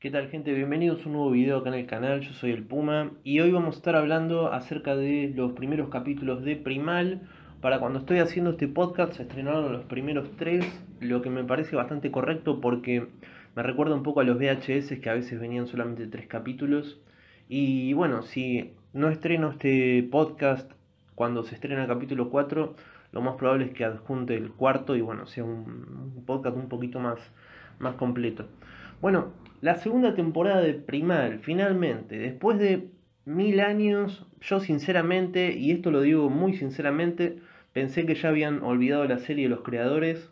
¿Qué tal gente? Bienvenidos a un nuevo video acá en el canal, yo soy el Puma y hoy vamos a estar hablando acerca de los primeros capítulos de Primal para cuando estoy haciendo este podcast se estrenaron los primeros tres, lo que me parece bastante correcto porque me recuerda un poco a los VHS que a veces venían solamente tres capítulos y bueno, si no estreno este podcast cuando se estrena el capítulo 4, lo más probable es que adjunte el cuarto y bueno, sea un, podcast un poquito más, más completo. Bueno, la segunda temporada de Primal, finalmente, después de mil años, yo sinceramente, y esto lo digo muy sinceramente, pensé que ya habían olvidado la serie de los creadores,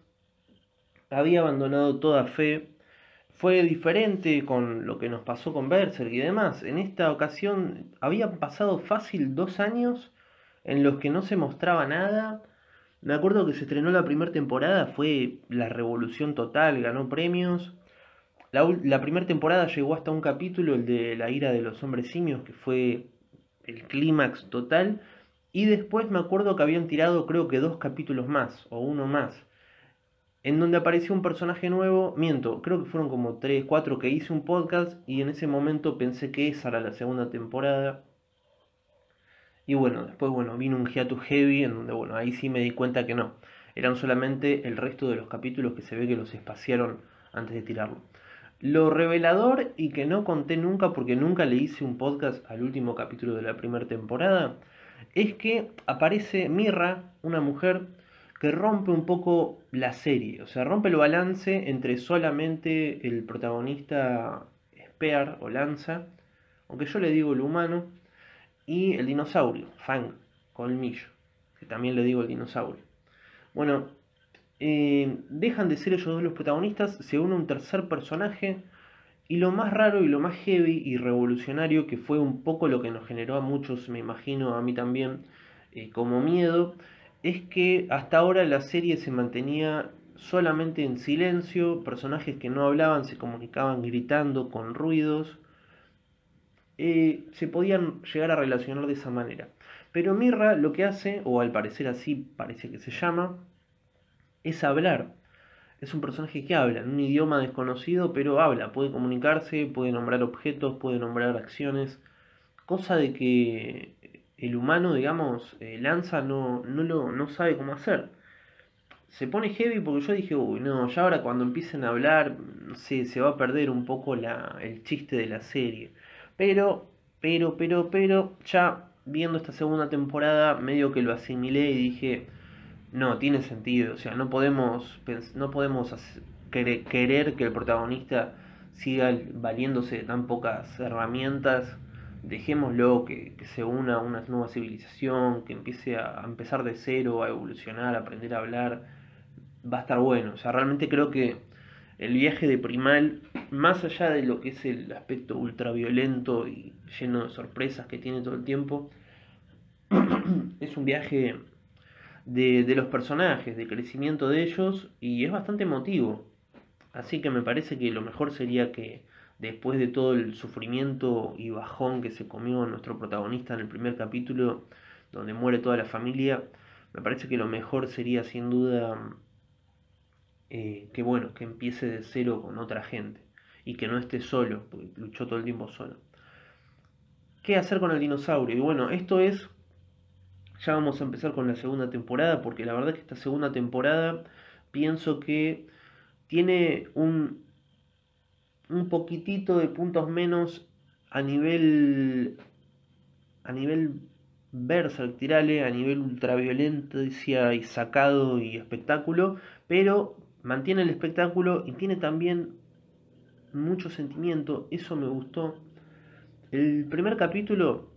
había abandonado toda fe, fue diferente con lo que nos pasó con Berserk y demás. En esta ocasión habían pasado fácil dos años en los que no se mostraba nada. Me acuerdo que se estrenó la primera temporada, fue la revolución total, ganó premios. La, primera temporada llegó hasta un capítulo, el de la ira de los hombres simios, que fue el clímax total. Y después me acuerdo que habían tirado creo que dos capítulos más, o uno más, en donde apareció un personaje nuevo, miento, creo que fueron como tres, cuatro que hice un podcast y en ese momento pensé que esa era la segunda temporada. Y bueno, después bueno, vino un hiatus heavy en donde bueno, ahí sí me di cuenta que no, eran solamente el resto de los capítulos que se ve que los espaciaron antes de tirarlo. Lo revelador y que no conté nunca porque nunca le hice un podcast al último capítulo de la primera temporada es que aparece Mirra, una mujer que rompe un poco la serie, o sea, rompe el balance entre solamente el protagonista Spear o Lanza, aunque yo le digo el humano, y el dinosaurio, Fang, colmillo, que también le digo el dinosaurio. Bueno, eh, dejan de ser ellos dos los protagonistas, se une un tercer personaje y lo más raro y lo más heavy y revolucionario que fue un poco lo que nos generó a muchos, me imagino, a mí también, eh, como miedo, es que hasta ahora la serie se mantenía solamente en silencio, personajes que no hablaban se comunicaban gritando con ruidos, eh, se podían llegar a relacionar de esa manera. Pero Mirra lo que hace, o al parecer así parece que se llama, es hablar. Es un personaje que habla, en un idioma desconocido, pero habla, puede comunicarse, puede nombrar objetos, puede nombrar acciones, cosa de que el humano, digamos, eh, Lanza no, lo, no sabe cómo hacer. Se pone heavy porque yo dije, uy, no, ya ahora cuando empiecen a hablar, mm, se, se va a perder un poco la, el chiste de la serie. Pero, pero, pero, pero, ya viendo esta segunda temporada, medio que lo asimilé y dije, no, tiene sentido. O sea, no podemos, no podemos querer que el protagonista siga valiéndose de tan pocas herramientas. Dejémoslo que, que, se una a una nueva civilización, que empiece a, a empezar de cero, a evolucionar, a aprender a hablar. Va a estar bueno. O sea, realmente creo que el viaje de Primal, más allá de lo que es el aspecto ultraviolento y lleno de sorpresas que tiene todo el tiempo, es un viaje de, los personajes, de crecimiento de ellos, y es bastante emotivo. Así que me parece que lo mejor sería que después de todo el sufrimiento y bajón que se comió nuestro protagonista en el primer capítulo, donde muere toda la familia, me parece que lo mejor sería sin duda eh, que bueno, que empiece de cero con otra gente y que no esté solo, porque luchó todo el tiempo solo. ¿Qué hacer con el dinosaurio? Y bueno, esto es ya vamos a empezar con la segunda temporada, porque la verdad es que esta segunda temporada pienso que tiene un, un poquitito de puntos menos a nivel a nivel versal Tirale, a nivel ultraviolente... y sacado y espectáculo, pero mantiene el espectáculo y tiene también mucho sentimiento, eso me gustó. El primer capítulo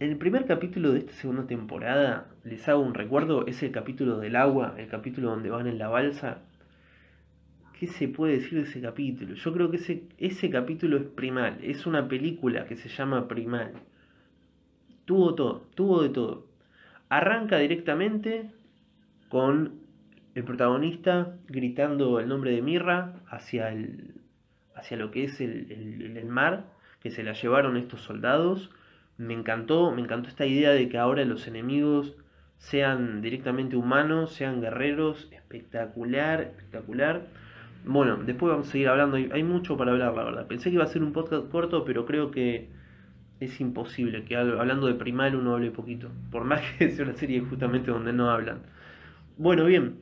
en el primer capítulo de esta segunda temporada, les hago un recuerdo, es el capítulo del agua, el capítulo donde van en la balsa. ¿Qué se puede decir de ese capítulo? Yo creo que ese, ese capítulo es primal, es una película que se llama primal. Tuvo todo, tuvo de todo. Arranca directamente con el protagonista gritando el nombre de Mirra hacia, el, hacia lo que es el mar, que se la llevaron estos soldados me encantó, me encantó esta idea de que ahora los enemigos sean directamente humanos, sean guerreros, espectacular, espectacular. Bueno, después vamos a seguir hablando, hay mucho para hablar, la verdad. Pensé que iba a ser un podcast corto, pero creo que es imposible que hablando de primal uno hable poquito, por más que sea una serie justamente donde no hablan. Bueno, bien,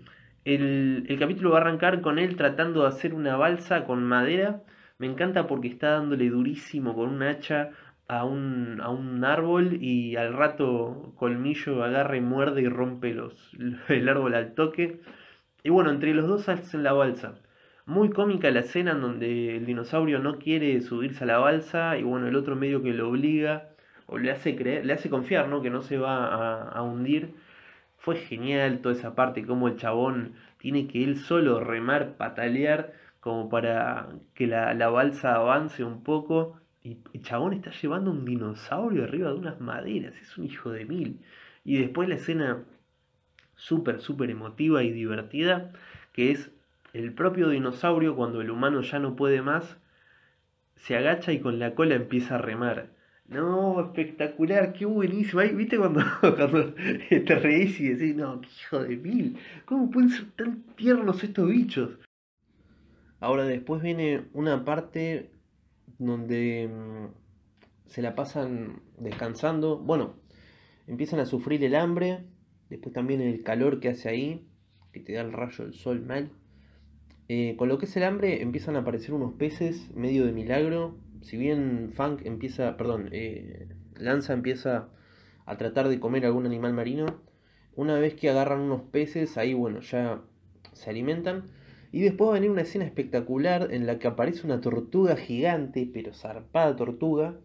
el, el capítulo va a arrancar con él tratando de hacer una balsa con madera. Me encanta porque está dándole durísimo con un hacha a un, árbol y al rato Colmillo agarra y muerde y rompe los, el árbol al toque. Y bueno, entre los dos hacen la balsa. Muy cómica la escena en donde el dinosaurio no quiere subirse a la balsa y bueno, el otro medio que lo obliga o le hace, le hace confiar, ¿no? Que no se va a, hundir. Fue genial toda esa parte, como el chabón tiene que él solo remar, patalear, como para que la, la balsa avance un poco y el chabón está llevando un dinosaurio arriba de unas maderas. Es un hijo de mil. Y después la escena súper, súper emotiva y divertida, que es el propio dinosaurio cuando el humano ya no puede más, se agacha y con la cola empieza a remar. No, espectacular, qué buenísimo. Ahí, ¿Viste cuando, cuando, te reís y decís, no, qué hijo de mil? ¿Cómo pueden ser tan tiernos estos bichos? Ahora después viene una parte donde mm, se la pasan descansando. Bueno, empiezan a sufrir el hambre, después también el calor que hace ahí, que te da el rayo del sol mal. Eh, con lo que es el hambre empiezan a aparecer unos peces medio de milagro. Si bien Funk empieza, perdón, eh, Lanza empieza a tratar de comer algún animal marino, una vez que agarran unos peces, ahí bueno, ya se alimentan. Y después va a venir una escena espectacular en la que aparece una tortuga gigante, pero zarpada tortuga.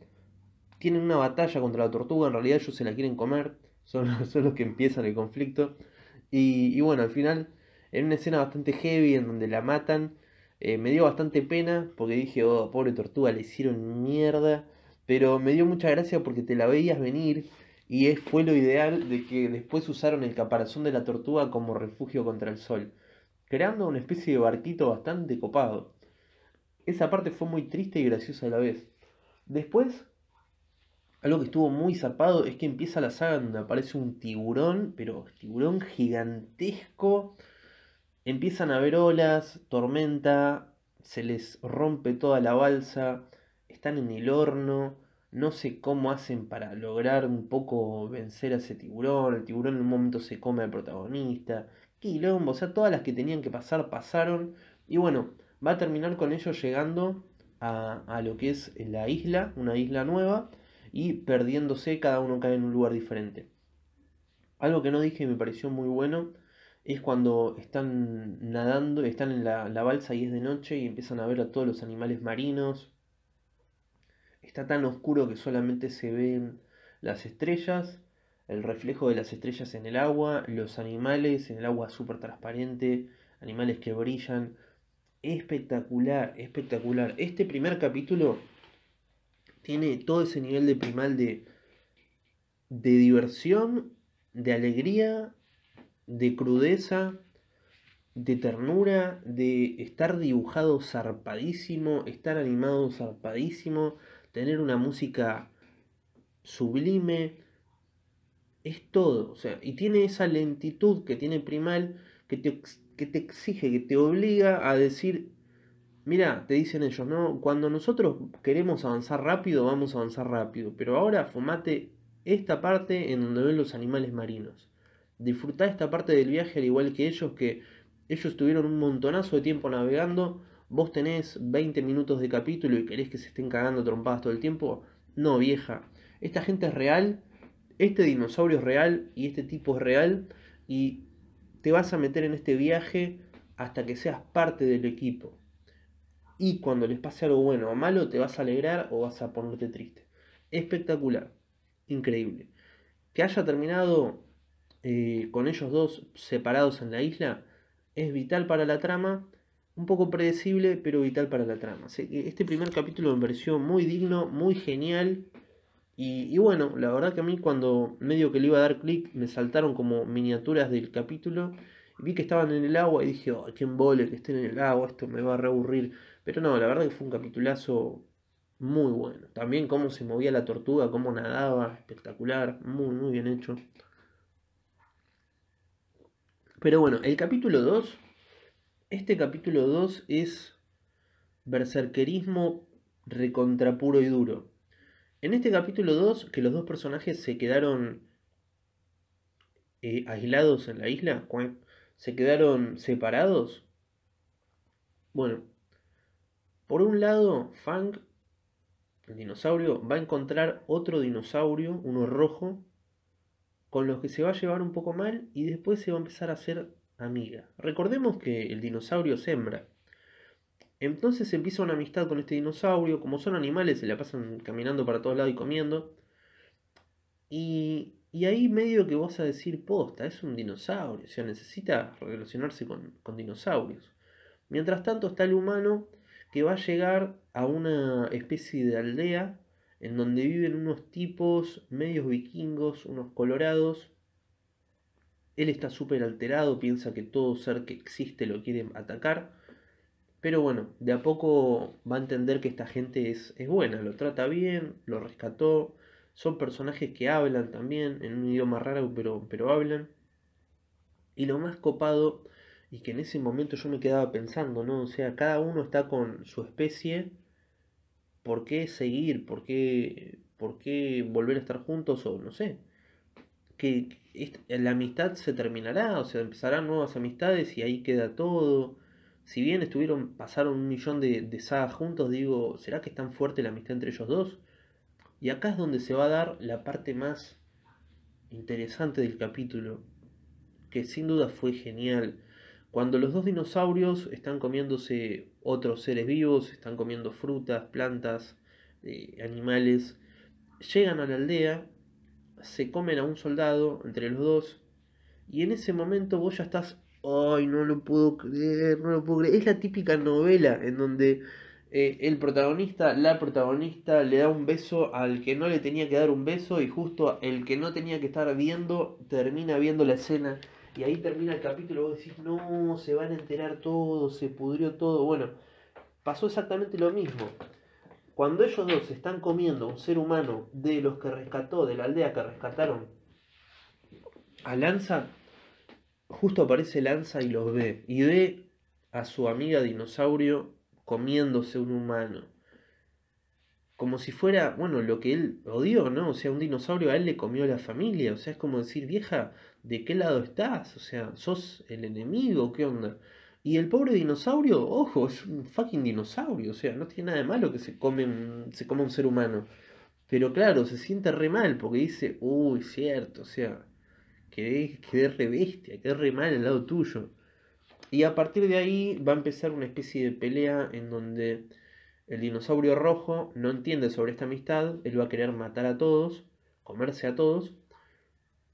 Tienen una batalla contra la tortuga, en realidad ellos se la quieren comer, son, los que empiezan el conflicto. Y, bueno, al final, en una escena bastante heavy en donde la matan, eh, me dio bastante pena porque dije, oh, pobre tortuga, le hicieron mierda. Pero me dio mucha gracia porque te la veías venir y fue lo ideal de que después usaron el caparazón de la tortuga como refugio contra el sol creando una especie de barquito bastante copado. Esa parte fue muy triste y graciosa a la vez. Después, algo que estuvo muy zapado es que empieza la saga donde aparece un tiburón, pero tiburón gigantesco. Empiezan a haber olas, tormenta, se les rompe toda la balsa, están en el horno, no sé cómo hacen para lograr un poco vencer a ese tiburón, el tiburón en un momento se come al protagonista, quilombo, o sea, todas las que tenían que pasar pasaron. Y bueno, va a terminar con ellos llegando a, lo que es la isla, una isla nueva, y perdiéndose, cada uno cae en un lugar diferente. Algo que no dije y me pareció muy bueno es cuando están nadando, están en la, la balsa y es de noche y empiezan a ver a todos los animales marinos. Está tan oscuro que solamente se ven las estrellas el reflejo de las estrellas en el agua, los animales en el agua súper transparente, animales que brillan. Espectacular, espectacular. Este primer capítulo tiene todo ese nivel de primal de, de diversión, de alegría, de crudeza, de ternura, de estar dibujado zarpadísimo, estar animado zarpadísimo, tener una música sublime, es todo, o sea, y tiene esa lentitud que tiene Primal que te, que te exige, que te obliga a decir, mira, te dicen ellos, no, cuando nosotros queremos avanzar rápido, vamos a avanzar rápido, pero ahora fumate esta parte en donde ven los animales marinos. Disfrutá esta parte del viaje al igual que ellos, que ellos tuvieron un montonazo de tiempo navegando, vos tenés 20 minutos de capítulo y querés que se estén cagando trompadas todo el tiempo. No, vieja, esta gente es real este dinosaurio es real y este tipo es real y te vas a meter en este viaje hasta que seas parte del equipo. Y cuando les pase algo bueno o malo, te vas a alegrar o vas a ponerte triste. Espectacular, increíble. Que haya terminado eh, con ellos dos separados en la isla es vital para la trama. Un poco predecible, pero vital para la trama. Este primer capítulo me pareció muy digno, muy genial. Y, bueno, la verdad que a mí cuando medio que le iba a dar clic, me saltaron como miniaturas del capítulo. Vi que estaban en el agua y dije, oh, qué vole que estén en el agua, esto me va a reaburrir. Pero no, la verdad que fue un capitulazo muy bueno. También cómo se movía la tortuga, cómo nadaba, espectacular, muy, muy bien hecho. Pero bueno, el capítulo 2, este capítulo 2 es berserkerismo recontrapuro y duro en este capítulo 2, que los dos personajes se quedaron eh, aislados en la isla, se quedaron separados. Bueno, por un lado, Fang, el dinosaurio, va a encontrar otro dinosaurio, uno rojo, con los que se va a llevar un poco mal y después se va a empezar a hacer amiga. Recordemos que el dinosaurio es hembra entonces empieza una amistad con este dinosaurio. Como son animales, se la pasan caminando para todos lados y comiendo. Y, ahí medio que vas a decir, posta, es un dinosaurio. O sea, necesita relacionarse con, con dinosaurios. Mientras tanto está el humano que va a llegar a una especie de aldea en donde viven unos tipos medios vikingos, unos colorados. Él está súper alterado, piensa que todo ser que existe lo quiere atacar. Pero bueno, de a poco va a entender que esta gente es, buena, lo trata bien, lo rescató. Son personajes que hablan también, en un idioma raro, pero, pero hablan. Y lo más copado, y que en ese momento yo me quedaba pensando, ¿no? O sea, cada uno está con su especie. ¿Por qué seguir? ¿Por qué, por qué volver a estar juntos? O no sé. Que la amistad se terminará, o sea, empezarán nuevas amistades y ahí queda todo si bien estuvieron, pasaron un millón de, de sagas juntos, digo, ¿será que es tan fuerte la amistad entre ellos dos? Y acá es donde se va a dar la parte más interesante del capítulo, que sin duda fue genial. Cuando los dos dinosaurios están comiéndose otros seres vivos, están comiendo frutas, plantas, eh, animales, llegan a la aldea, se comen a un soldado entre los dos, y en ese momento vos ya estás Ay, no lo puedo creer, no lo puedo creer. Es la típica novela en donde eh, el protagonista, la protagonista, le da un beso al que no le tenía que dar un beso y justo el que no tenía que estar viendo termina viendo la escena. Y ahí termina el capítulo, vos decís, no, se van a enterar todo, se pudrió todo. Bueno, pasó exactamente lo mismo. Cuando ellos dos están comiendo un ser humano de los que rescató, de la aldea que rescataron a Lanza, justo aparece Lanza y los ve. Y ve a su amiga dinosaurio comiéndose un humano. Como si fuera, bueno, lo que él odió, ¿no? O sea, un dinosaurio a él le comió la familia. O sea, es como decir, vieja, ¿de qué lado estás? O sea, ¿sos el enemigo? ¿Qué onda? Y el pobre dinosaurio, ojo, es un fucking dinosaurio. O sea, no tiene nada de malo que se come un, se un ser humano. Pero claro, se siente re mal porque dice, uy, cierto, o sea, Quedé, re bestia, quedé re mal al lado tuyo. Y a partir de ahí va a empezar una especie de pelea en donde el dinosaurio rojo no entiende sobre esta amistad, él va a querer matar a todos, comerse a todos,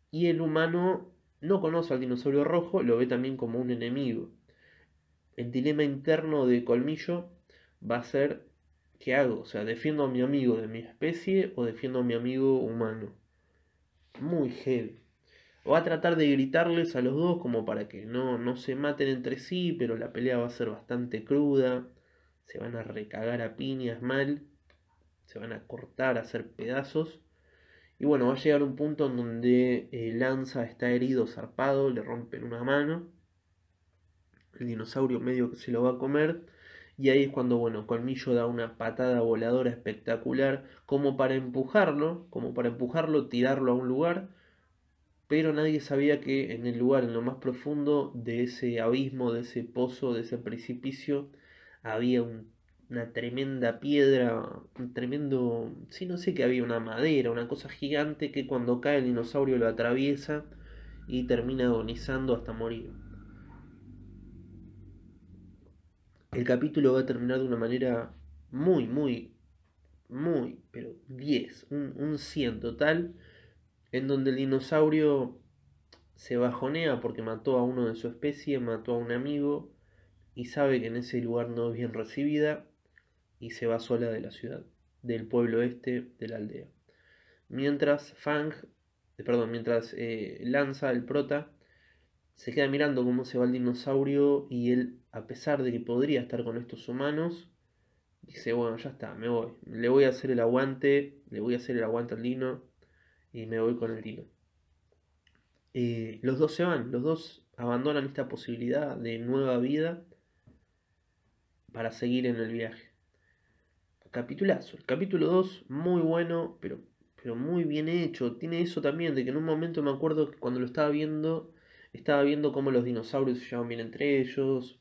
y el humano no conoce al dinosaurio rojo, lo ve también como un enemigo. El dilema interno de Colmillo va a ser, ¿qué hago? O sea, ¿defiendo a mi amigo de mi especie o defiendo a mi amigo humano? Muy heavy va a tratar de gritarles a los dos como para que no, no se maten entre sí, pero la pelea va a ser bastante cruda, se van a recagar a piñas mal, se van a cortar, a hacer pedazos. Y bueno, va a llegar un punto en donde eh, Lanza está herido, zarpado, le rompen una mano. El dinosaurio medio que se lo va a comer. Y ahí es cuando, bueno, Colmillo da una patada voladora espectacular, como para empujarlo, como para empujarlo, tirarlo a un lugar pero nadie sabía que en el lugar, en lo más profundo de ese abismo, de ese pozo, de ese precipicio, había una tremenda piedra, un tremendo, sí, no sé qué había, una madera, una cosa gigante que cuando cae el dinosaurio lo atraviesa y termina agonizando hasta morir. El capítulo va a terminar de una manera muy, muy, muy, pero 10, un, un 100 total en donde el dinosaurio se bajonea porque mató a uno de su especie, mató a un amigo y sabe que en ese lugar no es bien recibida y se va sola de la ciudad, del pueblo este, de la aldea. Mientras Fang, eh, perdón, mientras eh, Lanza, el prota, se queda mirando cómo se va el dinosaurio y él, a pesar de que podría estar con estos humanos, dice, bueno, ya está, me voy, le voy a hacer el aguante, le voy a hacer el aguante al lino. Y me voy con el tiro. Eh, los dos se van, los dos abandonan esta posibilidad de nueva vida para seguir en el viaje. Capitulazo, el capítulo 2, muy bueno, pero, pero muy bien hecho. Tiene eso también, de que en un momento me acuerdo que cuando lo estaba viendo, estaba viendo cómo los dinosaurios se llevan bien entre ellos,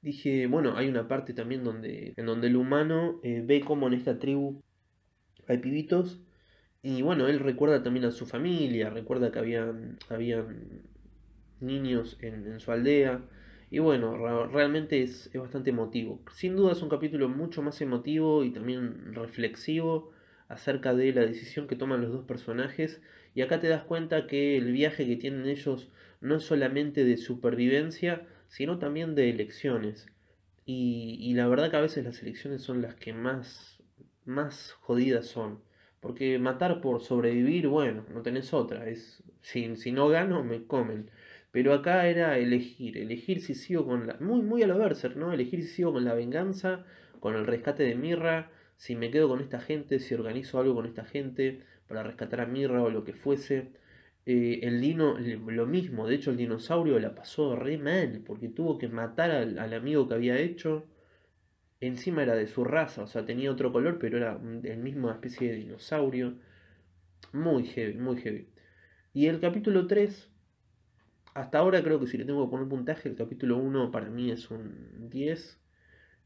dije, bueno, hay una parte también donde, en donde el humano eh, ve cómo en esta tribu hay pibitos y bueno, él recuerda también a su familia, recuerda que habían niños en, su aldea. Y bueno, realmente es, bastante emotivo. Sin duda es un capítulo mucho más emotivo y también reflexivo acerca de la decisión que toman los dos personajes. Y acá te das cuenta que el viaje que tienen ellos no es solamente de supervivencia, sino también de elecciones. Y, y la verdad que a veces las elecciones son las que más, más jodidas son. Porque matar por sobrevivir, bueno, no tenés otra. Es, si, si no gano, me comen. Pero acá era elegir, elegir si sigo con la... Muy, muy a lo ¿no? Elegir si sigo con la venganza, con el rescate de Mirra, si me quedo con esta gente, si organizo algo con esta gente para rescatar a Mirra o lo que fuese. Eh, el dino, lo mismo, de hecho el dinosaurio la pasó re mal, porque tuvo que matar al amigo que había hecho encima era de su raza, o sea, tenía otro color, pero era el misma especie de dinosaurio. Muy heavy, muy heavy. Y el capítulo 3, hasta ahora creo que si le tengo que poner puntaje, el capítulo 1 para mí es un 10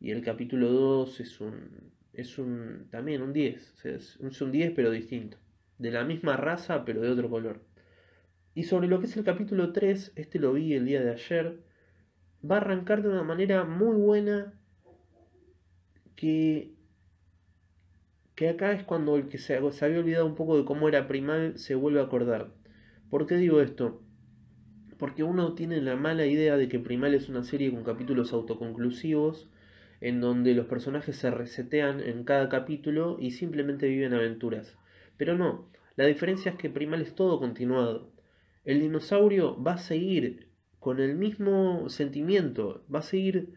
y el capítulo 2 es un, es un también un 10, es un 10 pero distinto, de la misma raza pero de otro color. Y sobre lo que es el capítulo 3, este lo vi el día de ayer, va a arrancar de una manera muy buena, que, acá es cuando el que se, se había olvidado un poco de cómo era primal se vuelve a acordar. ¿Por qué digo esto? Porque uno tiene la mala idea de que Primal es una serie con capítulos autoconclusivos, en donde los personajes se resetean en cada capítulo y simplemente viven aventuras. Pero no, la diferencia es que Primal es todo continuado. El dinosaurio va a seguir con el mismo sentimiento, va a seguir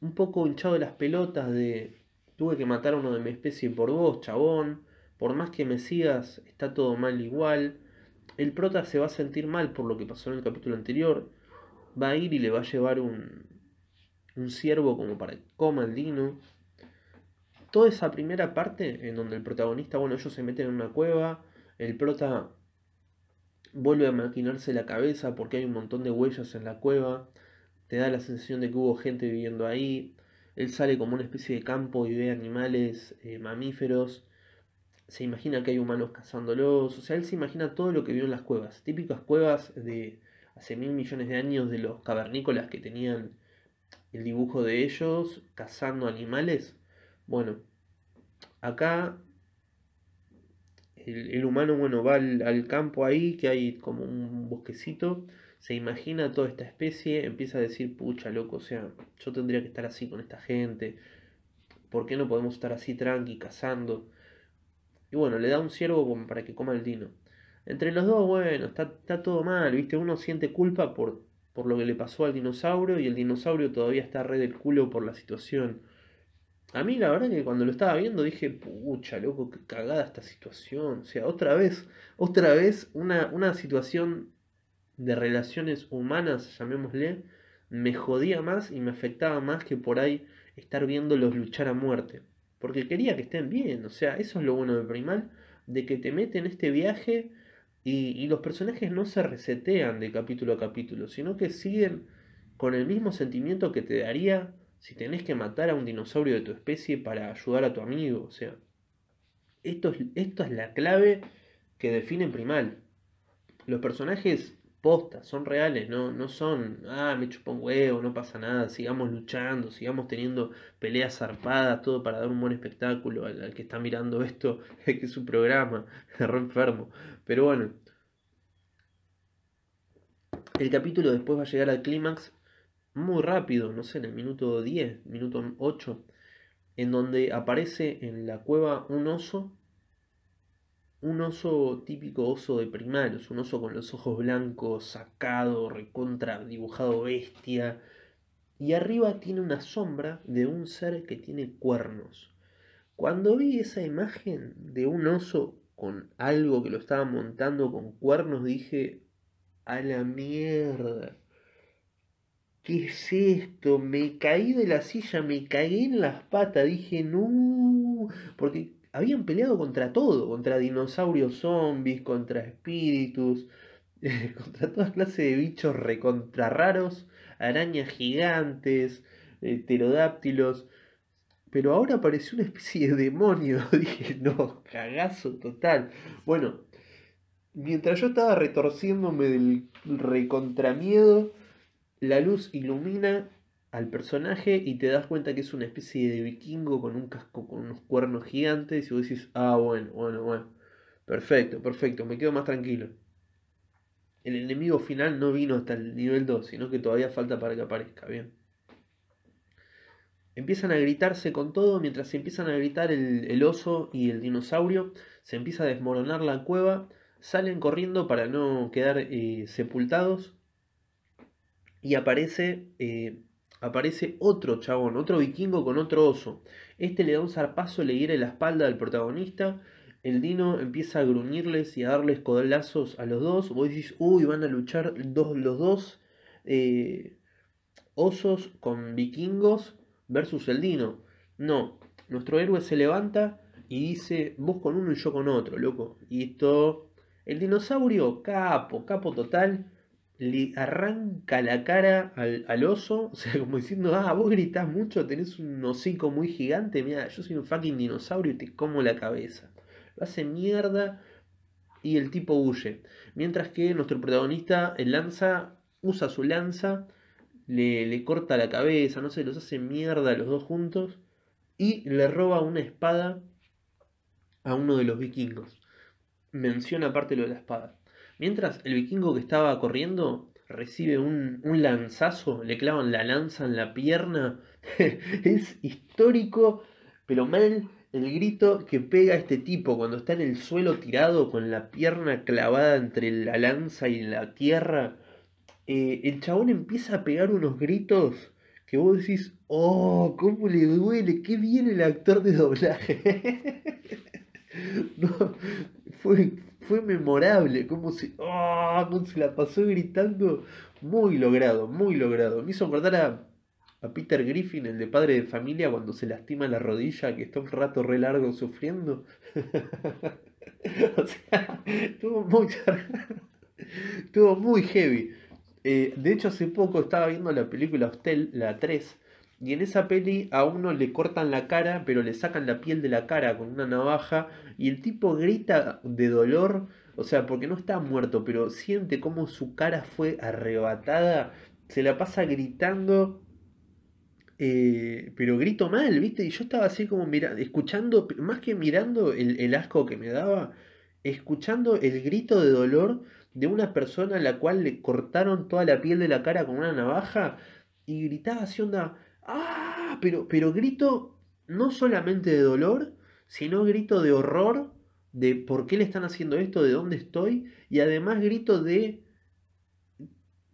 un poco hinchado de las pelotas de tuve que matar a uno de mi especie por vos, chabón, por más que me sigas, está todo mal igual, el prota se va a sentir mal por lo que pasó en el capítulo anterior, va a ir y le va a llevar un, un ciervo como para que coma el dino. Toda esa primera parte en donde el protagonista, bueno, ellos se meten en una cueva, el prota vuelve a maquinarse la cabeza porque hay un montón de huellas en la cueva, te da la sensación de que hubo gente viviendo ahí. Él sale como una especie de campo y ve animales, eh, mamíferos. Se imagina que hay humanos cazándolos. O sea, él se imagina todo lo que vio en las cuevas. Típicas cuevas de hace mil millones de años de los cavernícolas que tenían el dibujo de ellos cazando animales. Bueno, acá el, humano, bueno, va al campo ahí, que hay como un bosquecito se imagina toda esta especie, empieza a decir, pucha, loco, o sea, yo tendría que estar así con esta gente, ¿por qué no podemos estar así tranqui, cazando? Y bueno, le da un ciervo para que coma el dino. Entre los dos, bueno, está, todo mal, ¿viste? Uno siente culpa por, lo que le pasó al dinosaurio y el dinosaurio todavía está re del culo por la situación. A mí la verdad que cuando lo estaba viendo dije, pucha, loco, qué cagada esta situación. O sea, otra vez, otra vez una, una situación de relaciones humanas, llamémosle, me jodía más y me afectaba más que por ahí estar viéndolos luchar a muerte. Porque quería que estén bien, o sea, eso es lo bueno de Primal, de que te mete en este viaje y, los personajes no se resetean de capítulo a capítulo, sino que siguen con el mismo sentimiento que te daría si tenés que matar a un dinosaurio de tu especie para ayudar a tu amigo. O sea, esto es, esto es la clave que define Primal. Los personajes Postas, son reales, no, son, ah, me chupó un huevo, no pasa nada, sigamos luchando, sigamos teniendo peleas zarpadas, todo para dar un buen espectáculo al, que está mirando esto, que es su programa, re enfermo. Pero bueno, el capítulo después va a llegar al clímax muy rápido, no sé, en el minuto 10, minuto 8, en donde aparece en la cueva un oso un oso típico oso de primarios, un oso con los ojos blancos, sacado, recontra, dibujado bestia. Y arriba tiene una sombra de un ser que tiene cuernos. Cuando vi esa imagen de un oso con algo que lo estaba montando con cuernos, dije, a la mierda. ¿Qué es esto? Me caí de la silla, me caí en las patas, dije, no, porque habían peleado contra todo, contra dinosaurios zombies, contra espíritus, contra toda clase de bichos recontra raros, arañas gigantes, eh, Pero ahora apareció una especie de demonio. Dije, no, cagazo total. Bueno, mientras yo estaba retorciéndome del recontramiedo, la luz ilumina al personaje y te das cuenta que es una especie de vikingo con un casco, con unos cuernos gigantes y vos decís, ah, bueno, bueno, bueno, perfecto, perfecto, me quedo más tranquilo. El enemigo final no vino hasta el nivel 2, sino que todavía falta para que aparezca, bien. Empiezan a gritarse con todo, mientras se empiezan a gritar el, oso y el dinosaurio, se empieza a desmoronar la cueva, salen corriendo para no quedar eh, sepultados y aparece... Eh, aparece otro chabón, otro vikingo con otro oso. Este le da un zarpazo, le hiere la espalda al protagonista. El Dino empieza a gruñirles y a darles codalazos a los dos. Vos decís, uy, van a luchar dos, los dos eh, osos con vikingos versus el Dino. No, nuestro héroe se levanta y dice, vos con uno y yo con otro, loco. Y esto, el dinosaurio, capo, capo total le arranca la cara al, oso, o sea, como diciendo, ah, vos gritás mucho, tenés un hocico muy gigante, mira, yo soy un fucking dinosaurio y te como la cabeza. Lo hace mierda y el tipo huye. Mientras que nuestro protagonista, el lanza, usa su lanza, le, le corta la cabeza, no sé, los hace mierda los dos juntos y le roba una espada a uno de los vikingos. Menciona aparte lo de la espada. Mientras el vikingo que estaba corriendo recibe un, lanzazo, le clavan la lanza en la pierna. es histórico, pero mal el grito que pega este tipo cuando está en el suelo tirado con la pierna clavada entre la lanza y la tierra. Eh, el chabón empieza a pegar unos gritos que vos decís, oh, cómo le duele, qué bien el actor de doblaje. fue memorable, como si oh, ah, se la pasó gritando. Muy logrado, muy logrado. Me hizo acordar a, Peter Griffin, el de padre de familia, cuando se lastima la rodilla, que está un rato re largo sufriendo. o sea, estuvo muy, estuvo muy heavy. Eh, de hecho, hace poco estaba viendo la película Hostel, la 3, y en esa peli a uno le cortan la cara, pero le sacan la piel de la cara con una navaja y el tipo grita de dolor, o sea, porque no está muerto, pero siente como su cara fue arrebatada, se la pasa gritando, eh, pero grito mal, ¿viste? Y yo estaba así como mirando, escuchando, más que mirando el, el asco que me daba, escuchando el grito de dolor de una persona a la cual le cortaron toda la piel de la cara con una navaja y gritaba así onda, ¡Ah! Pero, pero grito no solamente de dolor, sino grito de horror, de por qué le están haciendo esto, de dónde estoy, y además grito de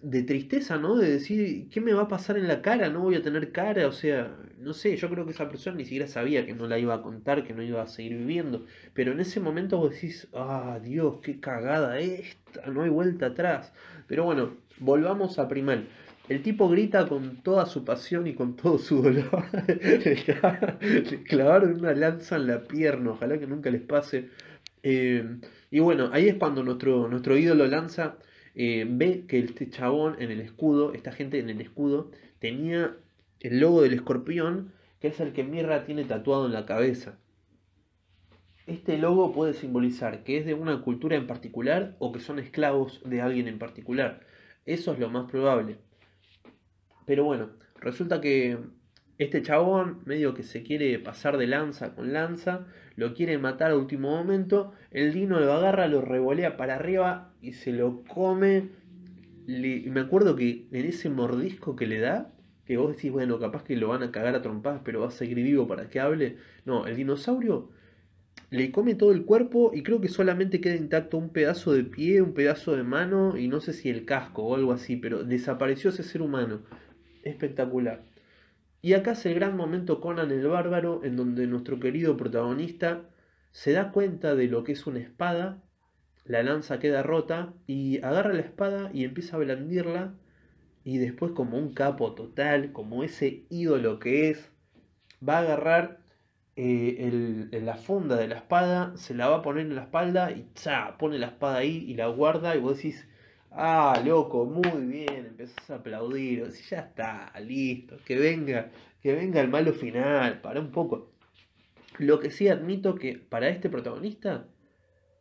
de tristeza, ¿no? De decir, ¿qué me va a pasar en la cara? No voy a tener cara, o sea, no sé, yo creo que esa persona ni siquiera sabía que no la iba a contar, que no iba a seguir viviendo, pero en ese momento vos decís, ah, Dios, qué cagada esta, no hay vuelta atrás. Pero bueno, volvamos a Primal. El tipo grita con toda su pasión y con todo su dolor. le clavaron una lanza en la pierna, ojalá que nunca les pase. Eh, y bueno, ahí es cuando nuestro, nuestro ídolo lanza, eh, ve que este chabón en el escudo, esta gente en el escudo, tenía el logo del escorpión, que es el que Mirra tiene tatuado en la cabeza. Este logo puede simbolizar que es de una cultura en particular o que son esclavos de alguien en particular. Eso es lo más probable. Pero bueno, resulta que este chabón medio que se quiere pasar de lanza con lanza, lo quiere matar a último momento, el Dino lo agarra, lo revolea para arriba y se lo come. y me acuerdo que en ese mordisco que le da, que vos decís, bueno, capaz que lo van a cagar a trompadas, pero va a seguir vivo para que hable. No, el dinosaurio le come todo el cuerpo y creo que solamente queda intacto un pedazo de pie, un pedazo de mano y no sé si el casco o algo así, pero desapareció ese ser humano espectacular. Y acá es el gran momento Conan el Bárbaro, en donde nuestro querido protagonista se da cuenta de lo que es una espada, la lanza queda rota y agarra la espada y empieza a blandirla y después como un capo total, como ese ídolo que es, va a agarrar eh, la funda de la espada, se la va a poner en la espalda y pone la espada ahí y la guarda y vos decís, Ah, loco, muy bien, empezás a aplaudir, ya está, listo, que venga, que venga el malo final, para un poco. Lo que sí admito que para este protagonista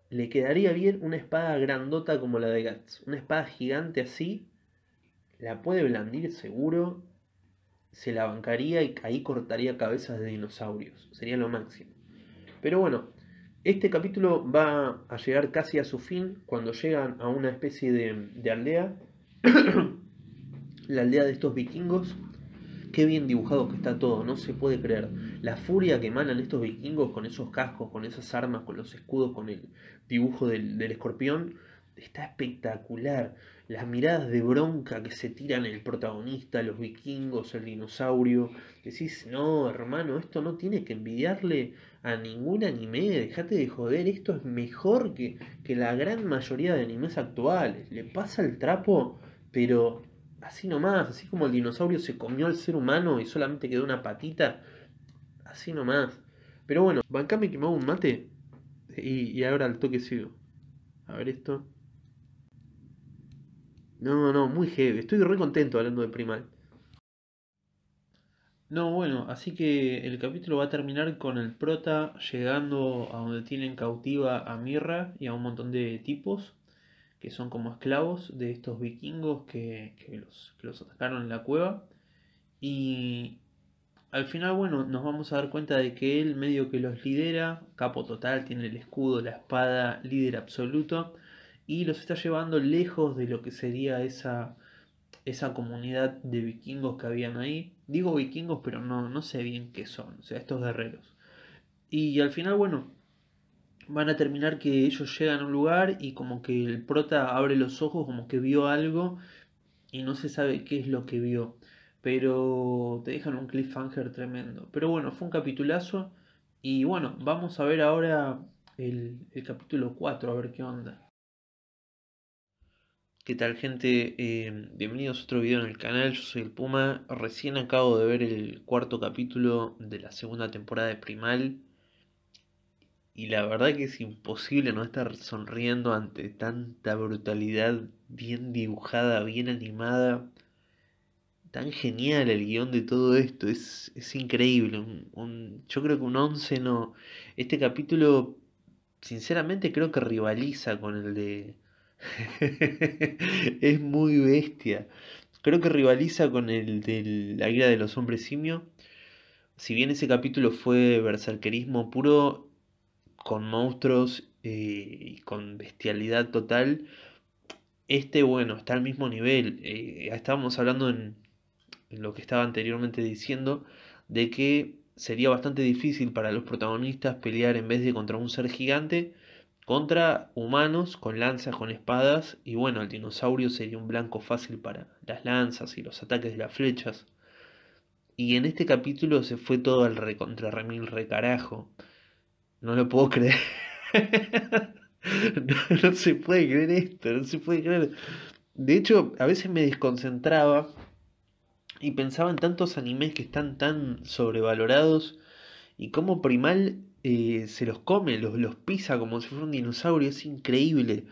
le quedaría bien una espada grandota como la de Guts, una espada gigante así, la puede blandir seguro, se la bancaría y ahí cortaría cabezas de dinosaurios, sería lo máximo. Pero bueno, este capítulo va a llegar casi a su fin cuando llegan a una especie de, aldea, la aldea de estos vikingos. Qué bien dibujado que está todo, no se puede creer. La furia que emanan estos vikingos con esos cascos, con esas armas, con los escudos, con el dibujo del, del escorpión, está espectacular. Las miradas de bronca que se tiran el protagonista, los vikingos, el dinosaurio. Decís, no, hermano, esto no tiene que envidiarle a ningún anime, dejate de joder, esto es mejor que, que la gran mayoría de animes actuales. Le pasa el trapo, pero así nomás, así como el dinosaurio se comió al ser humano y solamente quedó una patita, así nomás. Pero bueno, bancame que me hago un mate y, y ahora al toque sigo. A ver esto. No, no, muy heavy. Estoy re contento hablando de Primal. No, bueno, así que el capítulo va a terminar con el prota llegando a donde tienen cautiva a Mirra y a un montón de tipos que son como esclavos de estos vikingos que, los, que los atacaron en la cueva. Y al final, bueno, nos vamos a dar cuenta de que él medio que los lidera, capo total, tiene el escudo, la espada, líder absoluto, y los está llevando lejos de lo que sería esa esa comunidad de vikingos que habían ahí. Digo vikingos, pero no, no sé bien qué son, o sea, estos guerreros. Y al final, bueno, van a terminar que ellos llegan a un lugar y como que el prota abre los ojos, como que vio algo y no se sabe qué es lo que vio. Pero te dejan un cliffhanger tremendo. Pero bueno, fue un capitulazo. Y bueno, vamos a ver ahora el, el capítulo 4, a ver qué onda. ¿Qué tal gente? Em, bienvenidos a otro video en el canal, yo soy el Puma. Recién acabo de ver el cuarto capítulo de la segunda temporada de Primal. Y la verdad que es imposible no estar sonriendo ante tanta brutalidad bien dibujada, bien animada. Tan genial el guión de todo esto, es, increíble. yo creo que un 11 no... Este capítulo, sinceramente, creo que rivaliza con el de es muy bestia. Creo que rivaliza con el de la ira de los hombres simio. Si bien ese capítulo fue berserkerismo puro, con monstruos eh, y con bestialidad total, este, bueno, está al mismo nivel. Eh, estábamos hablando en lo que estaba anteriormente diciendo, de que sería bastante difícil para los protagonistas pelear en vez de contra un ser gigante, contra humanos con lanzas, con espadas, y bueno, el dinosaurio sería un blanco fácil para las lanzas y los ataques de las flechas. Y en este capítulo se fue todo al re contra Remil recarajo. No lo puedo creer. no, se puede creer esto, no se puede creer. De hecho, a veces me desconcentraba y pensaba en tantos animes que están tan sobrevalorados y como Primal eh, se los come, los, pisa como si fuera un dinosaurio, es increíble.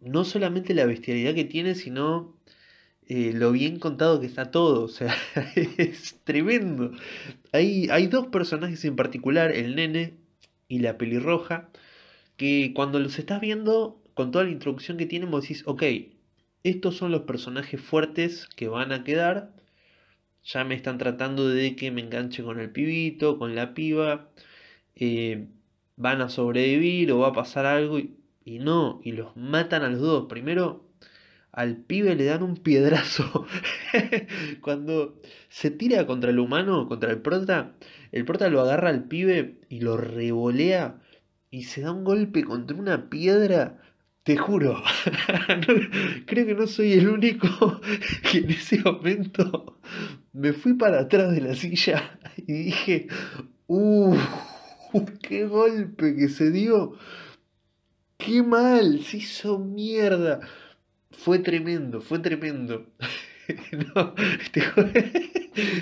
No solamente la bestialidad que tiene, sino eh, lo bien contado que está todo, o sea, es tremendo. Hay, hay dos personajes en particular, el nene y la pelirroja, que cuando los estás viendo, con toda la introducción que tienen, vos decís, ok, estos son los personajes fuertes que van a quedar, ya me están tratando de que me enganche con el pibito, con la piba, eh, van a sobrevivir o va a pasar algo y, no, y los matan a los dos. Primero, al pibe le dan un piedrazo. Cuando se tira contra el humano, contra el prota, el prota lo agarra al pibe y lo revolea y se da un golpe contra una piedra. Te juro, creo que no soy el único que en ese momento me fui para atrás de la silla y dije, ¡Uff! ¡Qué golpe que se dio! ¡Qué mal! Se hizo mierda. Fue tremendo, fue tremendo. Este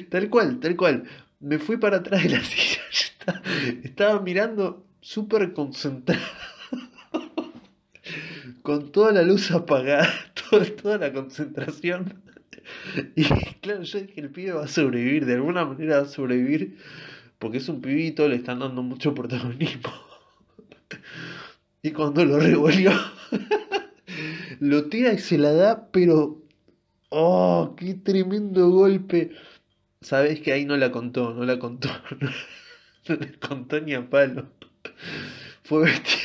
tal cual, tal cual. Me fui para atrás de la silla. Estaba, mirando súper concentrado. Con toda la luz apagada, toda la concentración Y claro, yo dije, el pibe va a sobrevivir, de alguna manera va a sobrevivir, porque es un pibito, le están dando mucho protagonismo. Y cuando lo revolvió, lo tira y se la da, pero... ¡Oh, qué tremendo golpe! Sabes que ahí no la contó, no la contó. No, le contó ni a palo. Fue bestia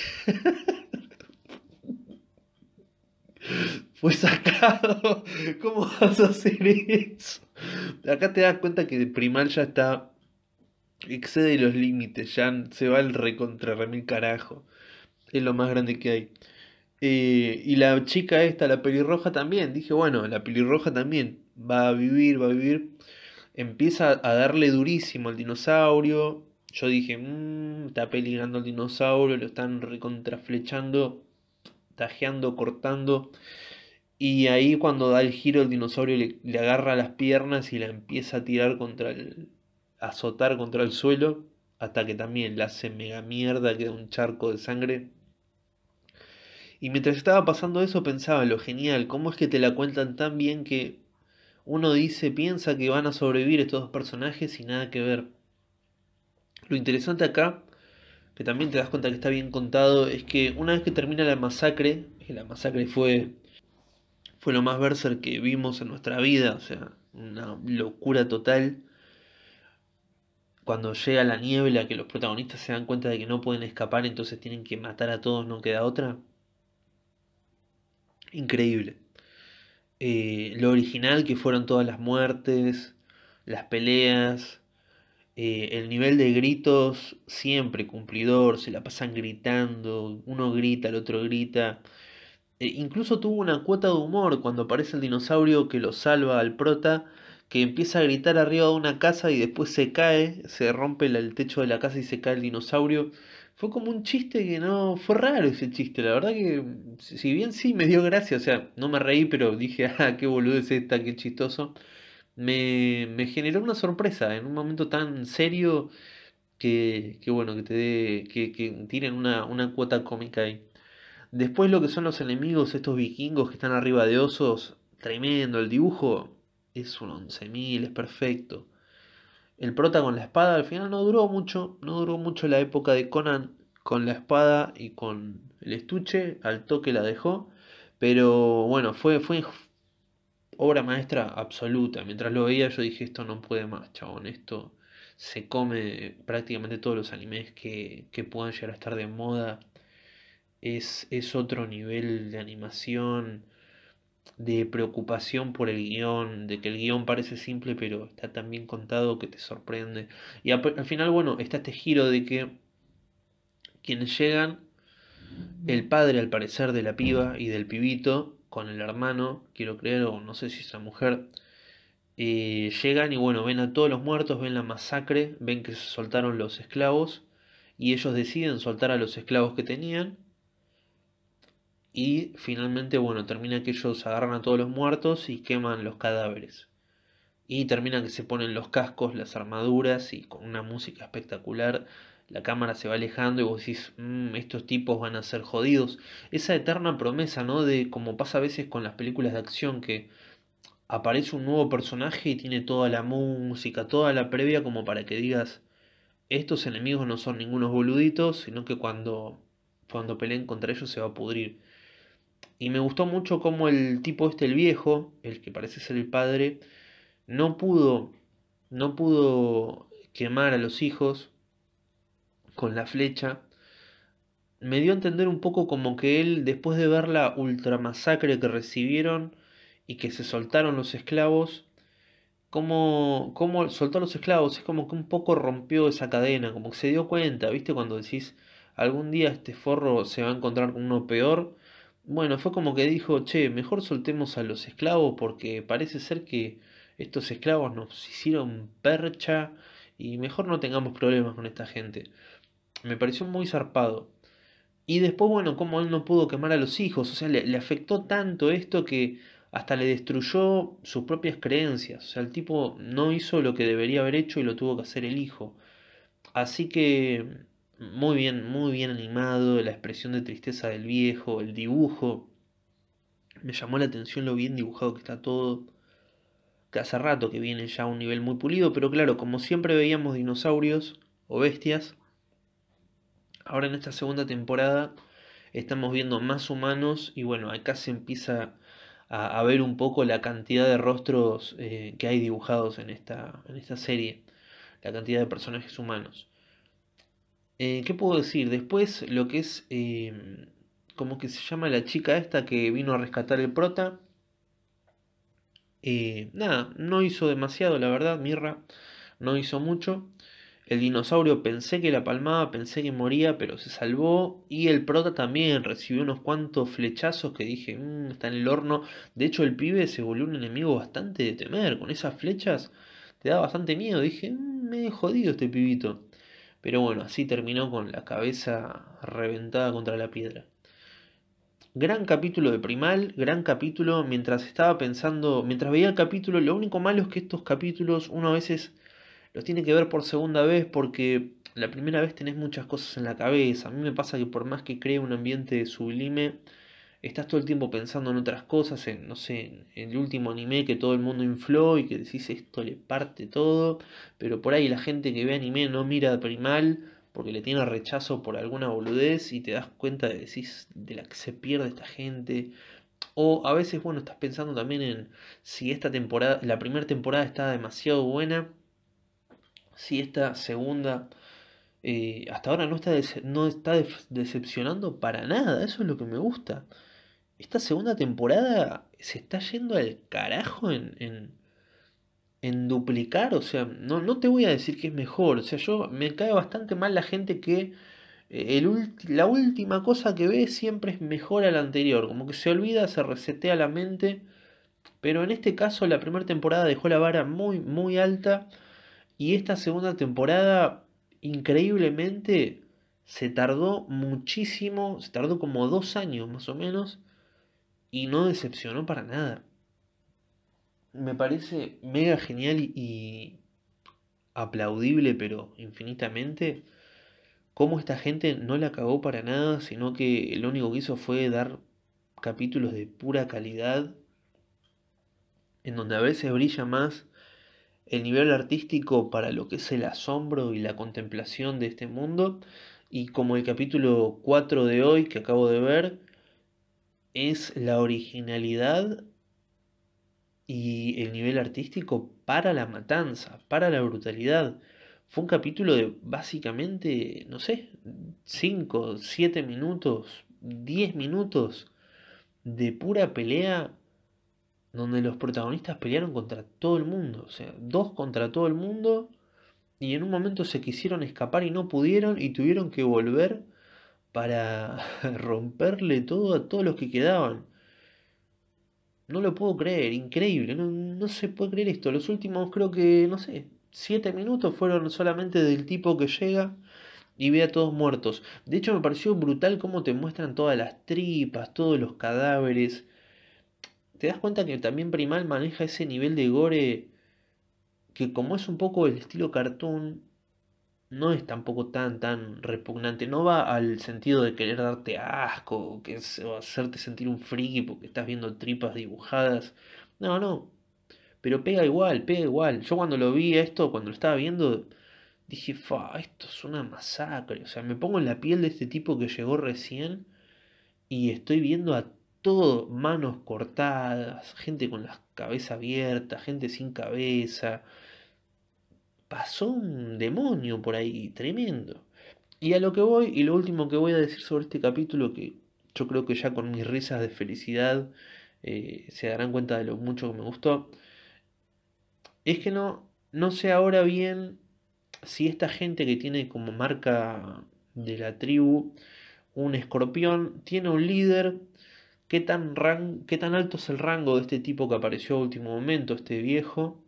fue sacado. ¿Cómo vas a hacer eso? Acá te das cuenta que Primal ya está. excede los límites, ya se va el recontra remil carajo. Es lo más grande que hay. Eh, y la chica esta, la pelirroja también. Dije, bueno, la pelirroja también va a vivir, va a vivir. Empieza a darle durísimo al dinosaurio. Yo dije, mm, está peligrando el dinosaurio, lo están recontraflechando, tajeando, cortando. Y ahí cuando da el giro el dinosaurio le, agarra las piernas y la empieza a tirar contra el... azotar contra el suelo hasta que también la hace mega mierda, queda un charco de sangre. Y mientras estaba pasando eso pensaba, lo genial, cómo es que te la cuentan tan bien que uno dice, piensa que van a sobrevivir estos dos personajes sin nada que ver. Lo interesante acá, que también te das cuenta que está bien contado, es que una vez que termina la masacre, que la masacre fue fue lo más berser que vimos en nuestra vida, o sea, una locura total. Cuando llega la niebla, que los protagonistas se dan cuenta de que no pueden escapar, entonces tienen que matar a todos, no queda otra. Increíble. Eh, lo original que fueron todas las muertes, las peleas, eh, el nivel de gritos siempre cumplidor, se la pasan gritando, uno grita, el otro grita, eh, incluso tuvo una cuota de humor cuando aparece el dinosaurio que lo salva al prota, que empieza a gritar arriba de una casa y después se cae, se rompe el, techo de la casa y se cae el dinosaurio. Fue como un chiste que no. Fue raro ese chiste, la verdad que. Si bien sí me dio gracia, o sea, no me reí, pero dije, ah, qué boludo es esta, qué chistoso. Me, generó una sorpresa en un momento tan serio que, bueno, que te que, que una, una cuota cómica ahí. Después lo que son los enemigos, estos vikingos que están arriba de osos, tremendo, el dibujo es un 11.000, es perfecto. El prota con la espada al final no duró mucho, no duró mucho la época de Conan con la espada y con el estuche, al toque la dejó, pero bueno, fue, fue obra maestra absoluta. Mientras lo veía yo dije, esto no puede más, chabón, esto se come prácticamente todos los animes que, que puedan llegar a estar de moda es, otro nivel de animación, de preocupación por el guión, de que el guión parece simple pero está tan bien contado que te sorprende. Y al final, bueno, está este giro de que quienes llegan, el padre al parecer de la piba y del pibito, con el hermano, quiero creer, o no sé si es la mujer, eh, llegan y bueno, ven a todos los muertos, ven la masacre, ven que se soltaron los esclavos y ellos deciden soltar a los esclavos que tenían y finalmente, bueno, termina que ellos agarran a todos los muertos y queman los cadáveres. Y termina que se ponen los cascos, las armaduras y con una música espectacular la cámara se va alejando y vos decís, mm, estos tipos van a ser jodidos. Esa eterna promesa, ¿no? De como pasa a veces con las películas de acción, que aparece un nuevo personaje y tiene toda la música, toda la previa como para que digas, estos enemigos no son ningunos boluditos, sino que cuando, cuando peleen contra ellos se va a pudrir. Y me gustó mucho cómo el tipo este, el viejo, el que parece ser el padre, no pudo, no pudo quemar a los hijos con la flecha. Me dio a entender un poco como que él, después de ver la ultramasacre que recibieron y que se soltaron los esclavos, como, como soltó los esclavos, es como que un poco rompió esa cadena, como que se dio cuenta, ¿viste? Cuando decís, algún día este forro se va a encontrar con uno peor bueno, fue como que dijo, che, mejor soltemos a los esclavos porque parece ser que estos esclavos nos hicieron percha y mejor no tengamos problemas con esta gente. Me pareció muy zarpado. Y después, bueno, como él no pudo quemar a los hijos, o sea, le, afectó tanto esto que hasta le destruyó sus propias creencias. O sea, el tipo no hizo lo que debería haber hecho y lo tuvo que hacer el hijo. Así que muy bien, muy bien animado, la expresión de tristeza del viejo, el dibujo. Me llamó la atención lo bien dibujado que está todo. Que hace rato que viene ya a un nivel muy pulido, pero claro, como siempre veíamos dinosaurios o bestias, ahora en esta segunda temporada estamos viendo más humanos y bueno, acá se empieza a, ver un poco la cantidad de rostros eh, que hay dibujados en en esta serie, la cantidad de personajes humanos. Eh, ¿Qué puedo decir? Después lo que es, em, como que se llama la chica esta que vino a rescatar el prota. Eh, nada, no hizo demasiado, la verdad, Mirra no hizo mucho. El dinosaurio pensé que la palmaba, pensé que moría, pero se salvó. Y el prota también recibió unos cuantos flechazos que dije, mm, está en el horno. De hecho, el pibe se volvió un enemigo bastante de temer. Con esas flechas te da bastante miedo. Dije, mm, me he jodido este pibito. Pero bueno, así terminó con la cabeza reventada contra la piedra. Gran capítulo de Primal, gran capítulo. Mientras estaba pensando, mientras veía el capítulo, lo único malo es que estos capítulos uno a veces los tiene que ver por segunda vez porque la primera vez tenés muchas cosas en la cabeza. A mí me pasa que por más que cree un ambiente sublime, estás todo el tiempo pensando en otras cosas, en, no sé, en el último anime que todo el mundo infló y que decís esto le parte todo, pero por ahí la gente que ve anime no mira primal porque le tiene rechazo por alguna boludez y te das cuenta de, decís, de la que se pierde esta gente. O a veces, bueno, estás pensando también en si esta temporada, la primera temporada está demasiado buena, si esta segunda... Eh, hasta ahora no está, no está decepcionando para nada. Eso es lo que me gusta esta segunda temporada se está yendo al carajo en, en, duplicar. O sea, no, no, te voy a decir que es mejor. O sea, yo me cae bastante mal la gente que eh, el la última cosa que ve siempre es mejor a la anterior. Como que se olvida, se resetea la mente. Pero en este caso la primera temporada dejó la vara muy, muy alta. Y esta segunda temporada, increíblemente, se tardó muchísimo. Se tardó como dos años más o menos y no decepcionó para nada. Me parece mega genial y, aplaudible, pero infinitamente, cómo esta gente no la cagó para nada, sino que lo único que hizo fue dar capítulos de pura calidad, en donde a veces brilla más el nivel artístico para lo que es el asombro y la contemplación de este mundo, y como el capítulo 4 de hoy que acabo de ver, es la originalidad y el nivel artístico para la matanza, para la brutalidad. Fue un capítulo de básicamente, no sé, 5, 7 minutos, 10 minutos de pura pelea donde los protagonistas pelearon contra todo el mundo, o sea, dos contra todo el mundo y en un momento se quisieron escapar y no pudieron y tuvieron que volver para romperle todo a todos los que quedaban. No lo puedo creer, increíble, no, se puede creer esto. Los últimos creo que, no sé, siete minutos fueron solamente del tipo que llega y ve a todos muertos. De hecho me pareció brutal cómo te muestran todas las tripas, todos los cadáveres. Te das cuenta que también Primal maneja ese nivel de gore que como es un poco el estilo cartoon, no es tampoco tan, tan repugnante. No va al sentido de querer darte asco o, que es, hacerte sentir un friki porque estás viendo tripas dibujadas. No, no. Pero pega igual, pega igual. Yo cuando lo vi esto, cuando lo estaba viendo, dije, fa, esto es una masacre. O sea, me pongo en la piel de este tipo que llegó recién y estoy viendo a todo, manos cortadas, gente con la cabeza abierta, gente sin cabeza, pasó un demonio por ahí, tremendo. Y a lo que voy, y lo último que voy a decir sobre este capítulo, que yo creo que ya con mis risas de felicidad eh, se darán cuenta de lo mucho que me gustó, es que no, no sé ahora bien si esta gente que tiene como marca de la tribu un escorpión tiene un líder ¿Qué tan, qué tan, alto es el rango de este tipo que apareció a último momento, este viejo,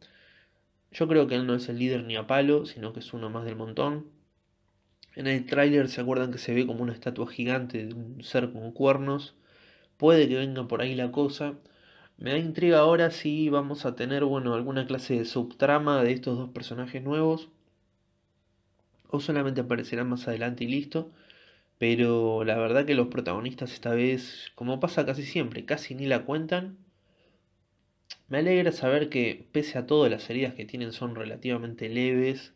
yo creo que él no es el líder ni a palo, sino que es uno más del montón. En el tráiler se acuerdan que se ve como una estatua gigante de un ser con cuernos. Puede que venga por ahí la cosa. Me da intriga ahora si vamos a tener, bueno, alguna clase de subtrama de estos dos personajes nuevos. O solamente aparecerán más adelante y listo. Pero la verdad que los protagonistas esta vez, como pasa casi siempre, casi ni la cuentan me alegra saber que pese a todo las heridas que tienen son relativamente leves.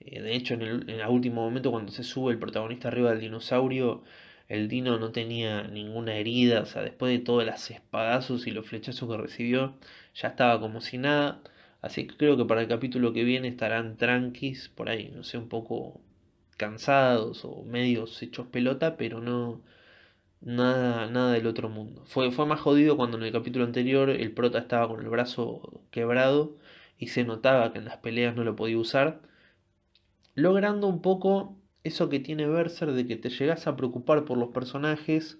Eh, de hecho, en el, en el, último momento cuando se sube el protagonista arriba del dinosaurio, el dino no tenía ninguna herida. O sea, después de todos los espadazos y los flechazos que recibió, ya estaba como si nada. Así que creo que para el capítulo que viene estarán tranquis, por ahí, no sé, un poco cansados o medios hechos pelota, pero no, nada, nada del otro mundo. Fue, fue más jodido cuando en el capítulo anterior el prota estaba con el brazo quebrado y se notaba que en las peleas no lo podía usar, logrando un poco eso que tiene Berser de que te llegas a preocupar por los personajes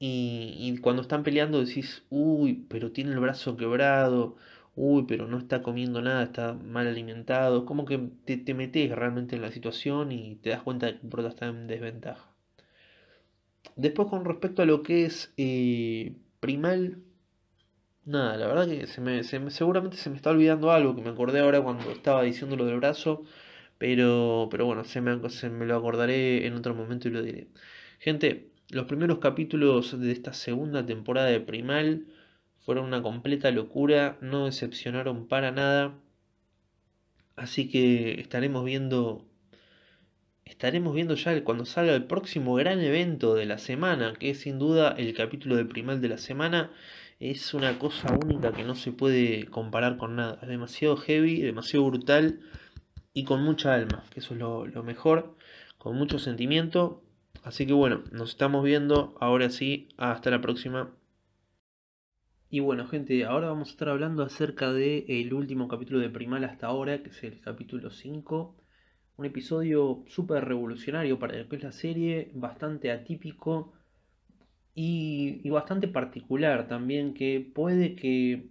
y, cuando están peleando decís, uy, pero tiene el brazo quebrado, uy, pero no está comiendo nada, está mal alimentado, como que te, te metes realmente en la situación y te das cuenta de que el prota está en desventaja. Después con respecto a lo que es eh, primal, nada, la verdad que se me, seguramente se me está olvidando algo que me acordé ahora cuando estaba diciendo lo del brazo, pero, pero bueno, se me, se me lo acordaré en otro momento y lo diré. Gente, los primeros capítulos de esta segunda temporada de primal fueron una completa locura, no decepcionaron para nada, así que estaremos viendo estaremos viendo ya cuando salga el próximo gran evento de la semana, que es sin duda el capítulo de primal de la semana. Es una cosa única que no se puede comparar con nada. Es demasiado heavy, demasiado brutal y con mucha alma, que eso es lo, mejor, con mucho sentimiento. Así que bueno, nos estamos viendo. Ahora sí, hasta la próxima. Y bueno, gente, ahora vamos a estar hablando acerca del el último capítulo de Primal hasta ahora, que es el capítulo 5 un episodio súper revolucionario para el que es la serie, bastante atípico y, bastante particular también, que puede que,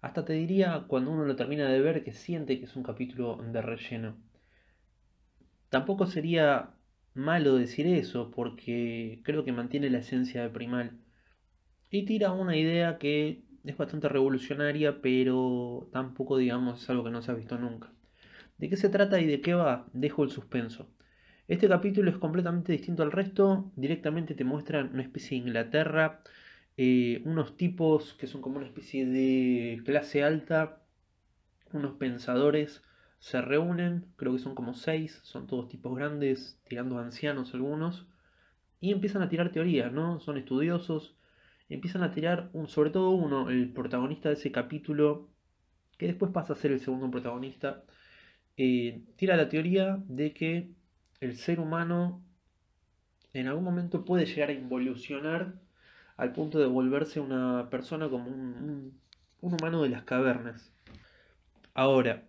hasta te diría, cuando uno lo termina de ver, que siente que es un capítulo de relleno. Tampoco sería malo decir eso, porque creo que mantiene la esencia de Primal. Y tira una idea que es bastante revolucionaria, pero tampoco digamos es algo que no se ha visto nunca. ¿De qué se trata y de qué va? Dejo el suspenso. Este capítulo es completamente distinto al resto. Directamente te muestran una especie de Inglaterra, eh, unos tipos que son como una especie de clase alta, unos pensadores se reúnen, creo que son como seis, son todos tipos grandes, tirando ancianos algunos, y empiezan a tirar teorías, ¿no? Son estudiosos, empiezan a tirar, sobre todo uno, el protagonista de ese capítulo, que después pasa a ser el segundo protagonista, eh, tira la teoría de que el ser humano en algún momento puede llegar a involucionar al punto de volverse una persona como un, un humano de las cavernas. Ahora,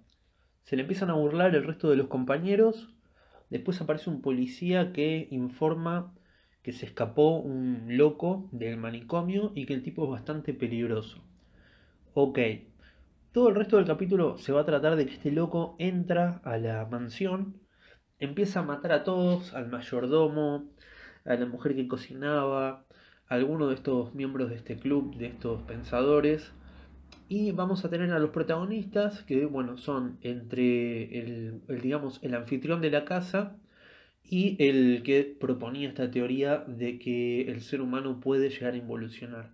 se le empiezan a burlar el resto de los compañeros, después aparece un policía que informa que se escapó un loco del manicomio y que el tipo es bastante peligroso. Ok, todo el resto del capítulo se va a tratar de que este loco entra a la mansión, empieza a matar a todos, al mayordomo, a la mujer que cocinaba, a alguno de estos miembros de este club, de estos pensadores. Y vamos a tener a los protagonistas, que bueno, son entre el, digamos, el anfitrión de la casa y el que proponía esta teoría de que el ser humano puede llegar a involucionar.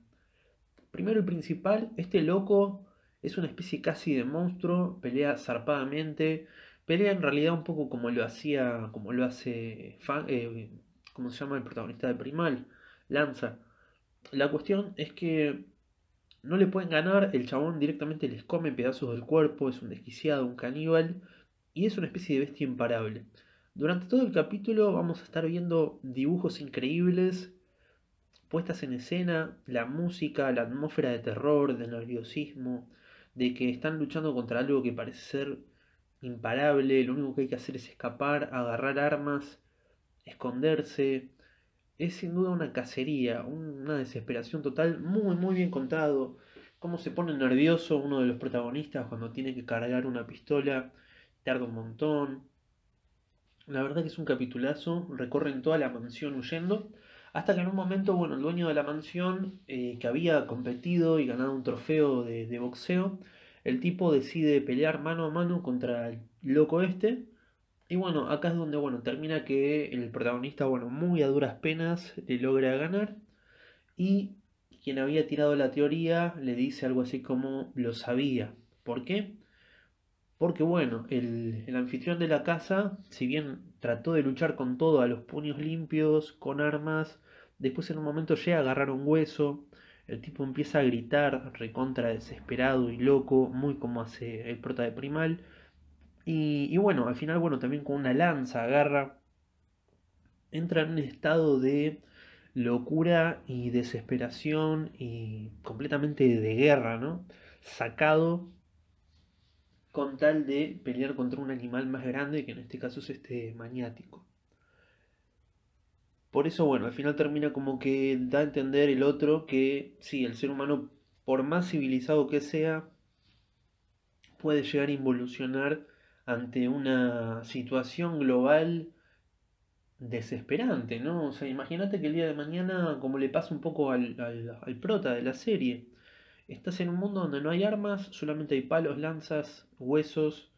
Primero y principal, este loco es una especie casi de monstruo, pelea zarpadamente, pelea en realidad un poco como lo hacía, como lo hace, eh, como se llama el protagonista de Primal, Lanza. La cuestión es que no le pueden ganar, el chabón directamente les come pedazos del cuerpo, es un desquiciado, un caníbal, y es una especie de bestia imparable. Durante todo el capítulo vamos a estar viendo dibujos increíbles, puestas en escena, la música, la atmósfera de terror, de nerviosismo, de que están luchando contra algo que parece ser imparable, lo único que hay que hacer es escapar, agarrar armas, esconderse. Es sin duda una cacería, una desesperación total, muy muy bien contado. Cómo se pone nervioso uno de los protagonistas cuando tiene que cargar una pistola, tarda un montón. La verdad que es un capitulazo, recorren toda la mansión huyendo hasta que en un momento, bueno, el dueño de la mansión, eh, que había competido y ganado un trofeo de, boxeo, el tipo decide pelear mano a mano contra el loco este. Y bueno, acá es donde, bueno, termina que el protagonista, bueno, muy a duras penas le logra ganar. Y quien había tirado la teoría le dice algo así como lo sabía. ¿Por qué? Porque bueno, el, el, anfitrión de la casa, si bien trató de luchar con todo, a los puños limpios, con armas, Después en un momento llega a agarrar un hueso, el tipo empieza a gritar, recontra desesperado y loco, muy como hace el prota de Primal. Y, bueno, al final, bueno, también con una lanza agarra. Entra en un estado de locura y desesperación y completamente de guerra, ¿no? Sacado con tal de pelear contra un animal más grande, que en este caso es este maniático. Por eso, bueno, al final termina como que da a entender el otro que sí, el ser humano, por más civilizado que sea, puede llegar a involucionar ante una situación global desesperante, ¿no? O sea, imagínate que el día de mañana, como le pasa un poco al, al, prota de la serie, estás en un mundo donde no hay armas, solamente hay palos, lanzas, huesos,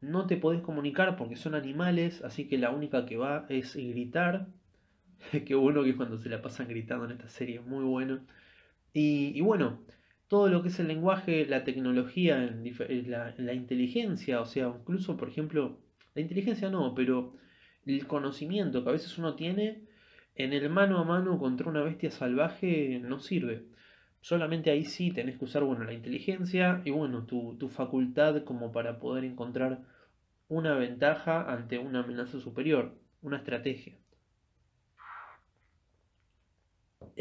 no te podés comunicar porque son animales, así que la única que va es gritar Qué bueno que cuando se la pasan gritando en esta serie, muy bueno. Y, bueno, todo lo que es el lenguaje, la tecnología, la, inteligencia, o sea, incluso, por ejemplo, la inteligencia no, pero el conocimiento que a veces uno tiene en el mano a mano contra una bestia salvaje no sirve. Solamente ahí sí tenés que usar bueno, la inteligencia y bueno, tu, tu facultad como para poder encontrar una ventaja ante una amenaza superior, una estrategia.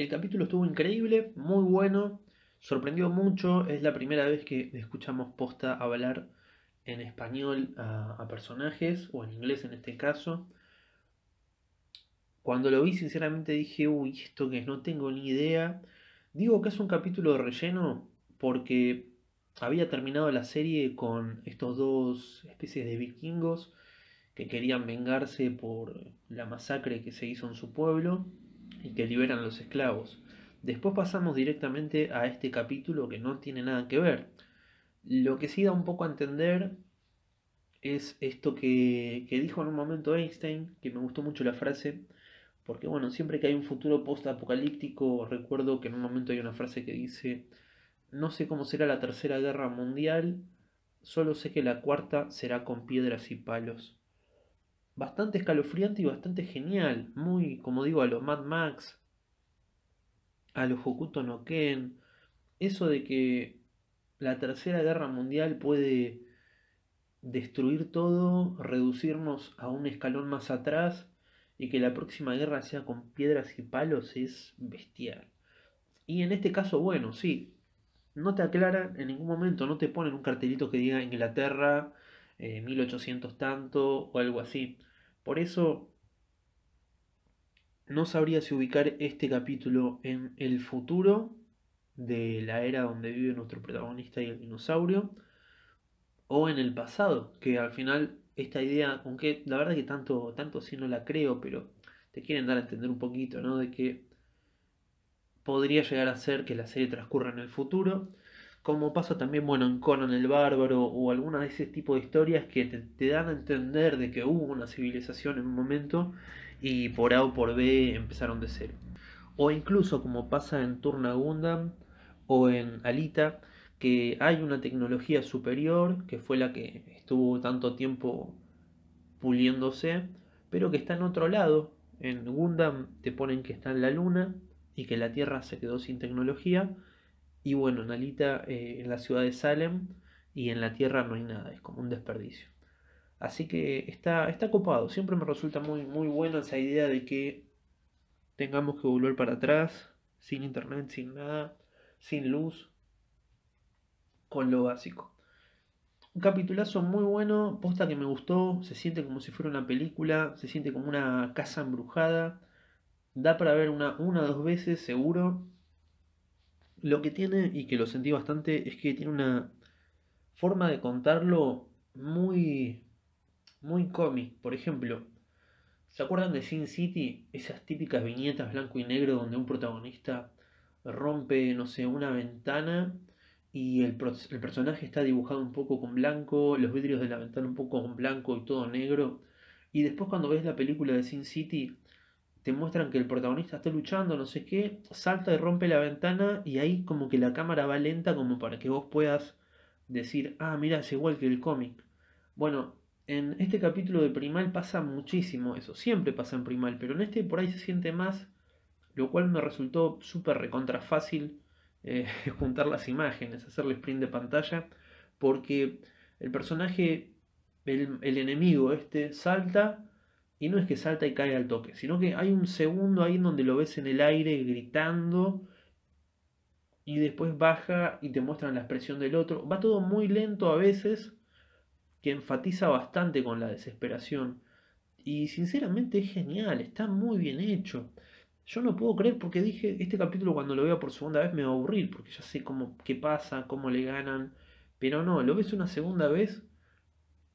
el capítulo estuvo increíble, muy bueno, sorprendió mucho. Es la primera vez que escuchamos posta hablar en español a, personajes, o en inglés en este caso. Cuando lo vi, sinceramente dije, uy, esto que es, no tengo ni idea. Digo que es un capítulo de relleno porque había terminado la serie con estos dos especies de vikingos que querían vengarse por la masacre que se hizo en su pueblo y que liberan los esclavos. Después pasamos directamente a este capítulo que no tiene nada que ver. Lo que sí da un poco a entender es esto que, que dijo en un momento Einstein, que me gustó mucho la frase, porque bueno, siempre que hay un futuro post-apocalíptico, recuerdo que en un momento hay una frase que dice, no sé cómo será la tercera guerra mundial, solo sé que la cuarta será con piedras y palos bastante escalofriante y bastante genial, muy, como digo, a los Mad Max, a los Hokuto no Ken, eso de que la Tercera Guerra Mundial puede destruir todo, reducirnos a un escalón más atrás y que la próxima guerra sea con piedras y palos es bestial. Y en este caso, bueno, sí, no te aclaran en ningún momento, no te ponen un cartelito que diga Inglaterra, 1800 eh, tanto o algo así. Por eso no sabría si ubicar este capítulo en el futuro de la era donde vive nuestro protagonista y el dinosaurio o en el pasado, que al final esta idea, aunque la verdad que tanto, tanto sí no la creo, pero te quieren dar a entender un poquito, De que podría llegar a ser que la serie transcurra en el futuro como pasa también bueno, en Conan el Bárbaro o alguna de ese tipo de historias que te, te, dan a entender de que hubo una civilización en un momento y por A o por B empezaron de cero. O incluso como pasa en Turna Gundam o en Alita, que hay una tecnología superior que fue la que estuvo tanto tiempo puliéndose, pero que está en otro lado. En Gundam te ponen que está en la luna y que la Tierra se quedó sin tecnología y bueno, en eh, en la ciudad de Salem y en la Tierra no hay nada, es como un desperdicio. Así que está, está copado, siempre me resulta muy, muy buena esa idea de que tengamos que volver para atrás, sin internet, sin nada, sin luz, con lo básico. Un capitulazo muy bueno, posta que me gustó, se siente como si fuera una película, se siente como una casa embrujada, da para ver una, una o dos veces seguro lo que tiene, y que lo sentí bastante, es que tiene una forma de contarlo muy, muy cómic. Por ejemplo, ¿se acuerdan de Sin City? Esas típicas viñetas blanco y negro donde un protagonista rompe, no sé, una ventana y el, el, personaje está dibujado un poco con blanco, los vidrios de la ventana un poco con blanco y todo negro. Y después cuando ves la película de Sin City, te muestran que el protagonista está luchando, no sé qué, salta y rompe la ventana y ahí como que la cámara va lenta como para que vos puedas decir, ah, mira, es igual que el cómic. Bueno, en este capítulo de Primal pasa muchísimo eso, siempre pasa en Primal, pero en este por ahí se siente más, lo cual me resultó súper recontra fácil eh, juntar las imágenes, hacerle sprint de pantalla, porque el personaje, el enemigo este, salta y no es que salta y cae al toque, sino que hay un segundo ahí donde lo ves en el aire gritando y después baja y te muestran la expresión del otro. Va todo muy lento a veces, que enfatiza bastante con la desesperación. Y sinceramente es genial, está muy bien hecho. Yo no puedo creer porque dije, este capítulo cuando lo vea por segunda vez me va a aburrir, porque ya sé cómo, qué pasa, cómo le ganan. Pero no, lo ves una segunda vez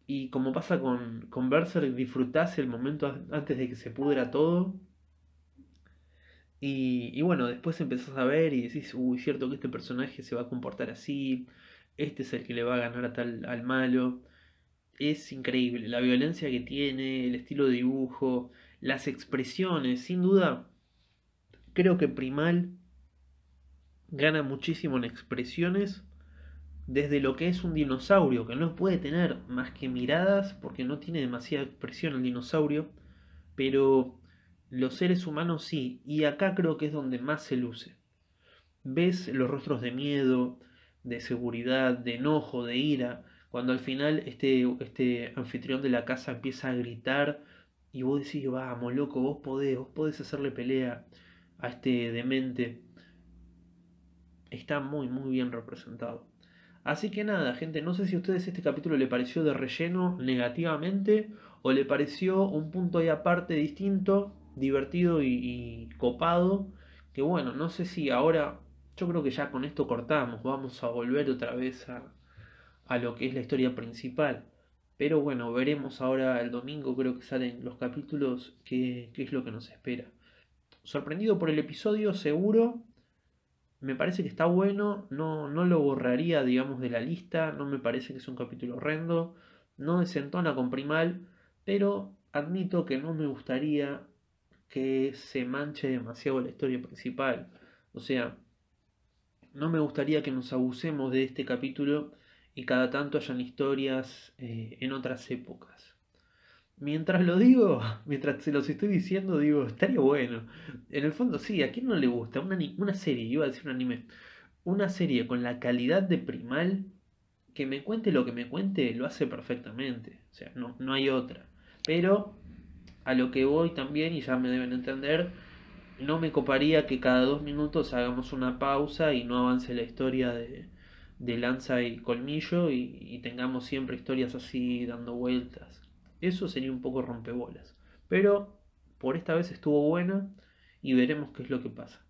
y como pasa con, con Berserk, disfrutás el momento antes de que se pudra todo. Y, bueno, después empezás a ver y decís, uy, cierto que este personaje se va a comportar así, este es el que le va a ganar a tal, al malo. Es increíble la violencia que tiene, el estilo de dibujo, las expresiones, sin duda, creo que Primal gana muchísimo en expresiones desde lo que es un dinosaurio, que no puede tener más que miradas, porque no tiene demasiada expresión el dinosaurio, pero los seres humanos sí, y acá creo que es donde más se luce. Ves los rostros de miedo, de seguridad, de enojo, de ira, cuando al final este, este anfitrión de la casa empieza a gritar y vos decís, vamos, loco, vos podés, vos podés hacerle pelea a este demente. Está muy, muy bien representado. Así que nada, gente, no sé si a ustedes este capítulo le pareció de relleno negativamente o le pareció un punto ahí aparte distinto, divertido y, copado. Que bueno, no sé si ahora, yo creo que ya con esto cortamos, vamos a volver otra vez a, lo que es la historia principal. Pero bueno, veremos ahora el domingo, creo que salen los capítulos, que qué es lo que nos espera. Sorprendido por el episodio, seguro, me parece que está bueno, no, no lo borraría, digamos, de la lista, no me parece que es un capítulo horrendo, no desentona con Primal, pero admito que no me gustaría que se manche demasiado la historia principal. O sea, no me gustaría que nos abusemos de este capítulo y cada tanto hayan historias eh, en otras épocas. Mientras lo digo, mientras se los estoy diciendo, digo, estaría bueno. En el fondo, sí, ¿a quién no le gusta? Una, serie, iba a decir un anime. Una serie con la calidad de primal, que me cuente lo que me cuente, lo hace perfectamente. O sea, no, hay otra. Pero a lo que voy también, y ya me deben entender, no me coparía que cada dos minutos hagamos una pausa y no avance la historia de, Lanza y Colmillo y tengamos siempre historias así dando vueltas eso sería un poco rompebolas. Pero por esta vez estuvo buena y veremos qué es lo que pasa.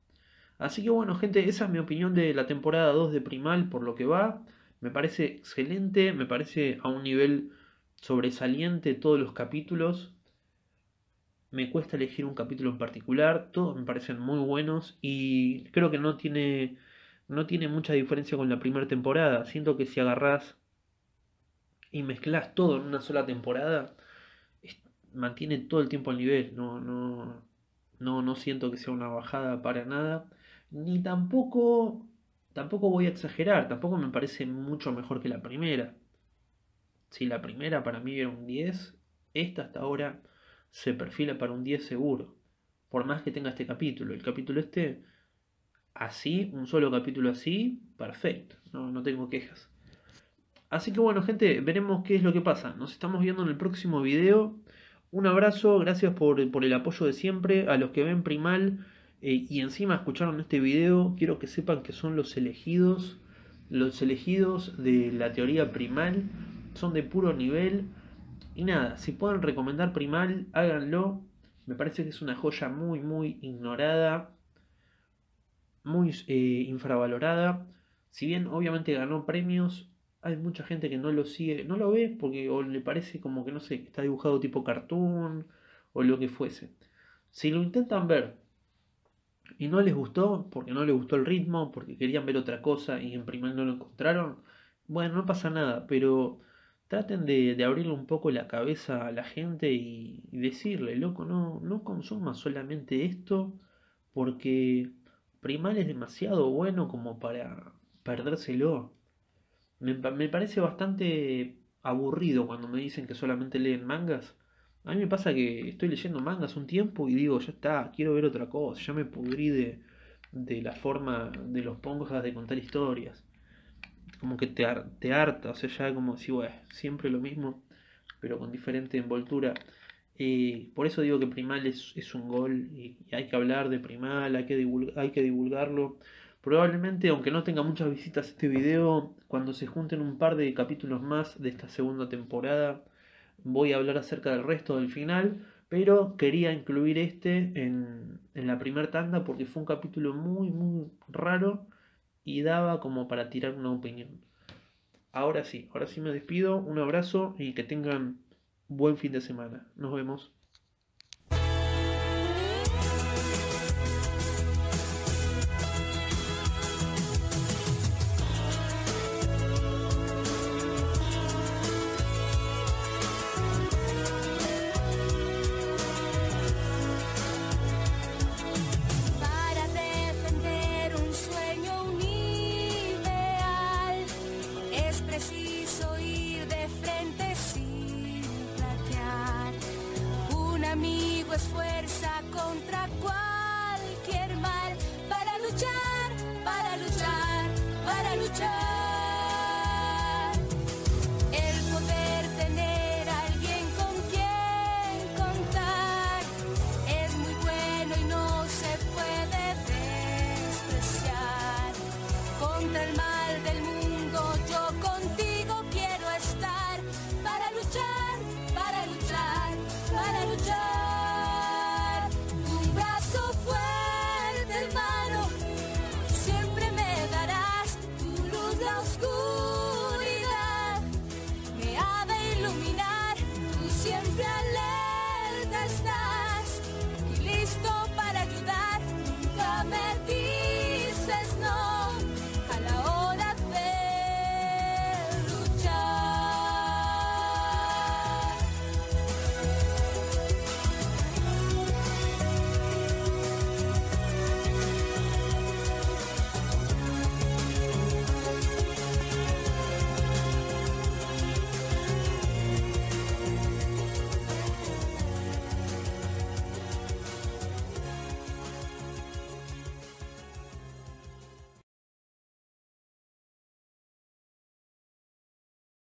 Así que bueno, gente, esa es mi opinión de la temporada 2 de Primal por lo que va. Me parece excelente, me parece a un nivel sobresaliente todos los capítulos. Me cuesta elegir un capítulo en particular, todos me parecen muy buenos y creo que no tiene, no tiene mucha diferencia con la primera temporada. Siento que si agarrás y mezclas todo en una sola temporada, Mantiene todo el tiempo al nivel, no, no, siento que sea una bajada para nada, ni tampoco, tampoco voy a exagerar, tampoco me parece mucho mejor que la primera. Si la primera para mí era un 10, esta hasta ahora se perfila para un 10 seguro, por más que tenga este capítulo, el capítulo este así, un solo capítulo así, perfecto, no, no, tengo quejas. Así que bueno gente, veremos qué es lo que pasa. Nos estamos viendo en el próximo video. Un abrazo, gracias por, el apoyo de siempre. A los que ven Primal eh, y encima escucharon este video, quiero que sepan que son los elegidos. Los elegidos de la teoría Primal son de puro nivel. Y nada, si pueden recomendar Primal, háganlo. Me parece que es una joya muy, muy ignorada, muy eh, infravalorada. Si bien obviamente ganó premios, hay mucha gente que no lo sigue, no lo ve porque le parece como que no sé, está dibujado tipo cartoon o lo que fuese. Si lo intentan ver y no les gustó, porque no les gustó el ritmo, porque querían ver otra cosa y en primer no lo encontraron, bueno, no pasa nada, pero traten de, abrirle un poco la cabeza a la gente y, decirle, loco, no, no consumas solamente esto porque primal es demasiado bueno como para perdérselo. Me, parece bastante aburrido cuando me dicen que solamente leen mangas. A mí me pasa que estoy leyendo mangas un tiempo y digo, ya está, quiero ver otra cosa, ya me pudrí de, la forma de los pongas de contar historias. Como que te, harta, o sea, ya como si, siempre lo mismo, pero con diferente envoltura. Eh, por eso digo que Primal es, un gol y, hay que hablar de Primal, hay que divulgarlo. Probablemente, aunque no tenga muchas visitas este video, cuando se junten un par de capítulos más de esta segunda temporada, voy a hablar acerca del resto del final, pero quería incluir este en, en la primera tanda porque fue un capítulo muy, muy raro y daba como para tirar una opinión. Ahora sí, ahora sí me despido, un abrazo y que tengan buen fin de semana. Nos vemos.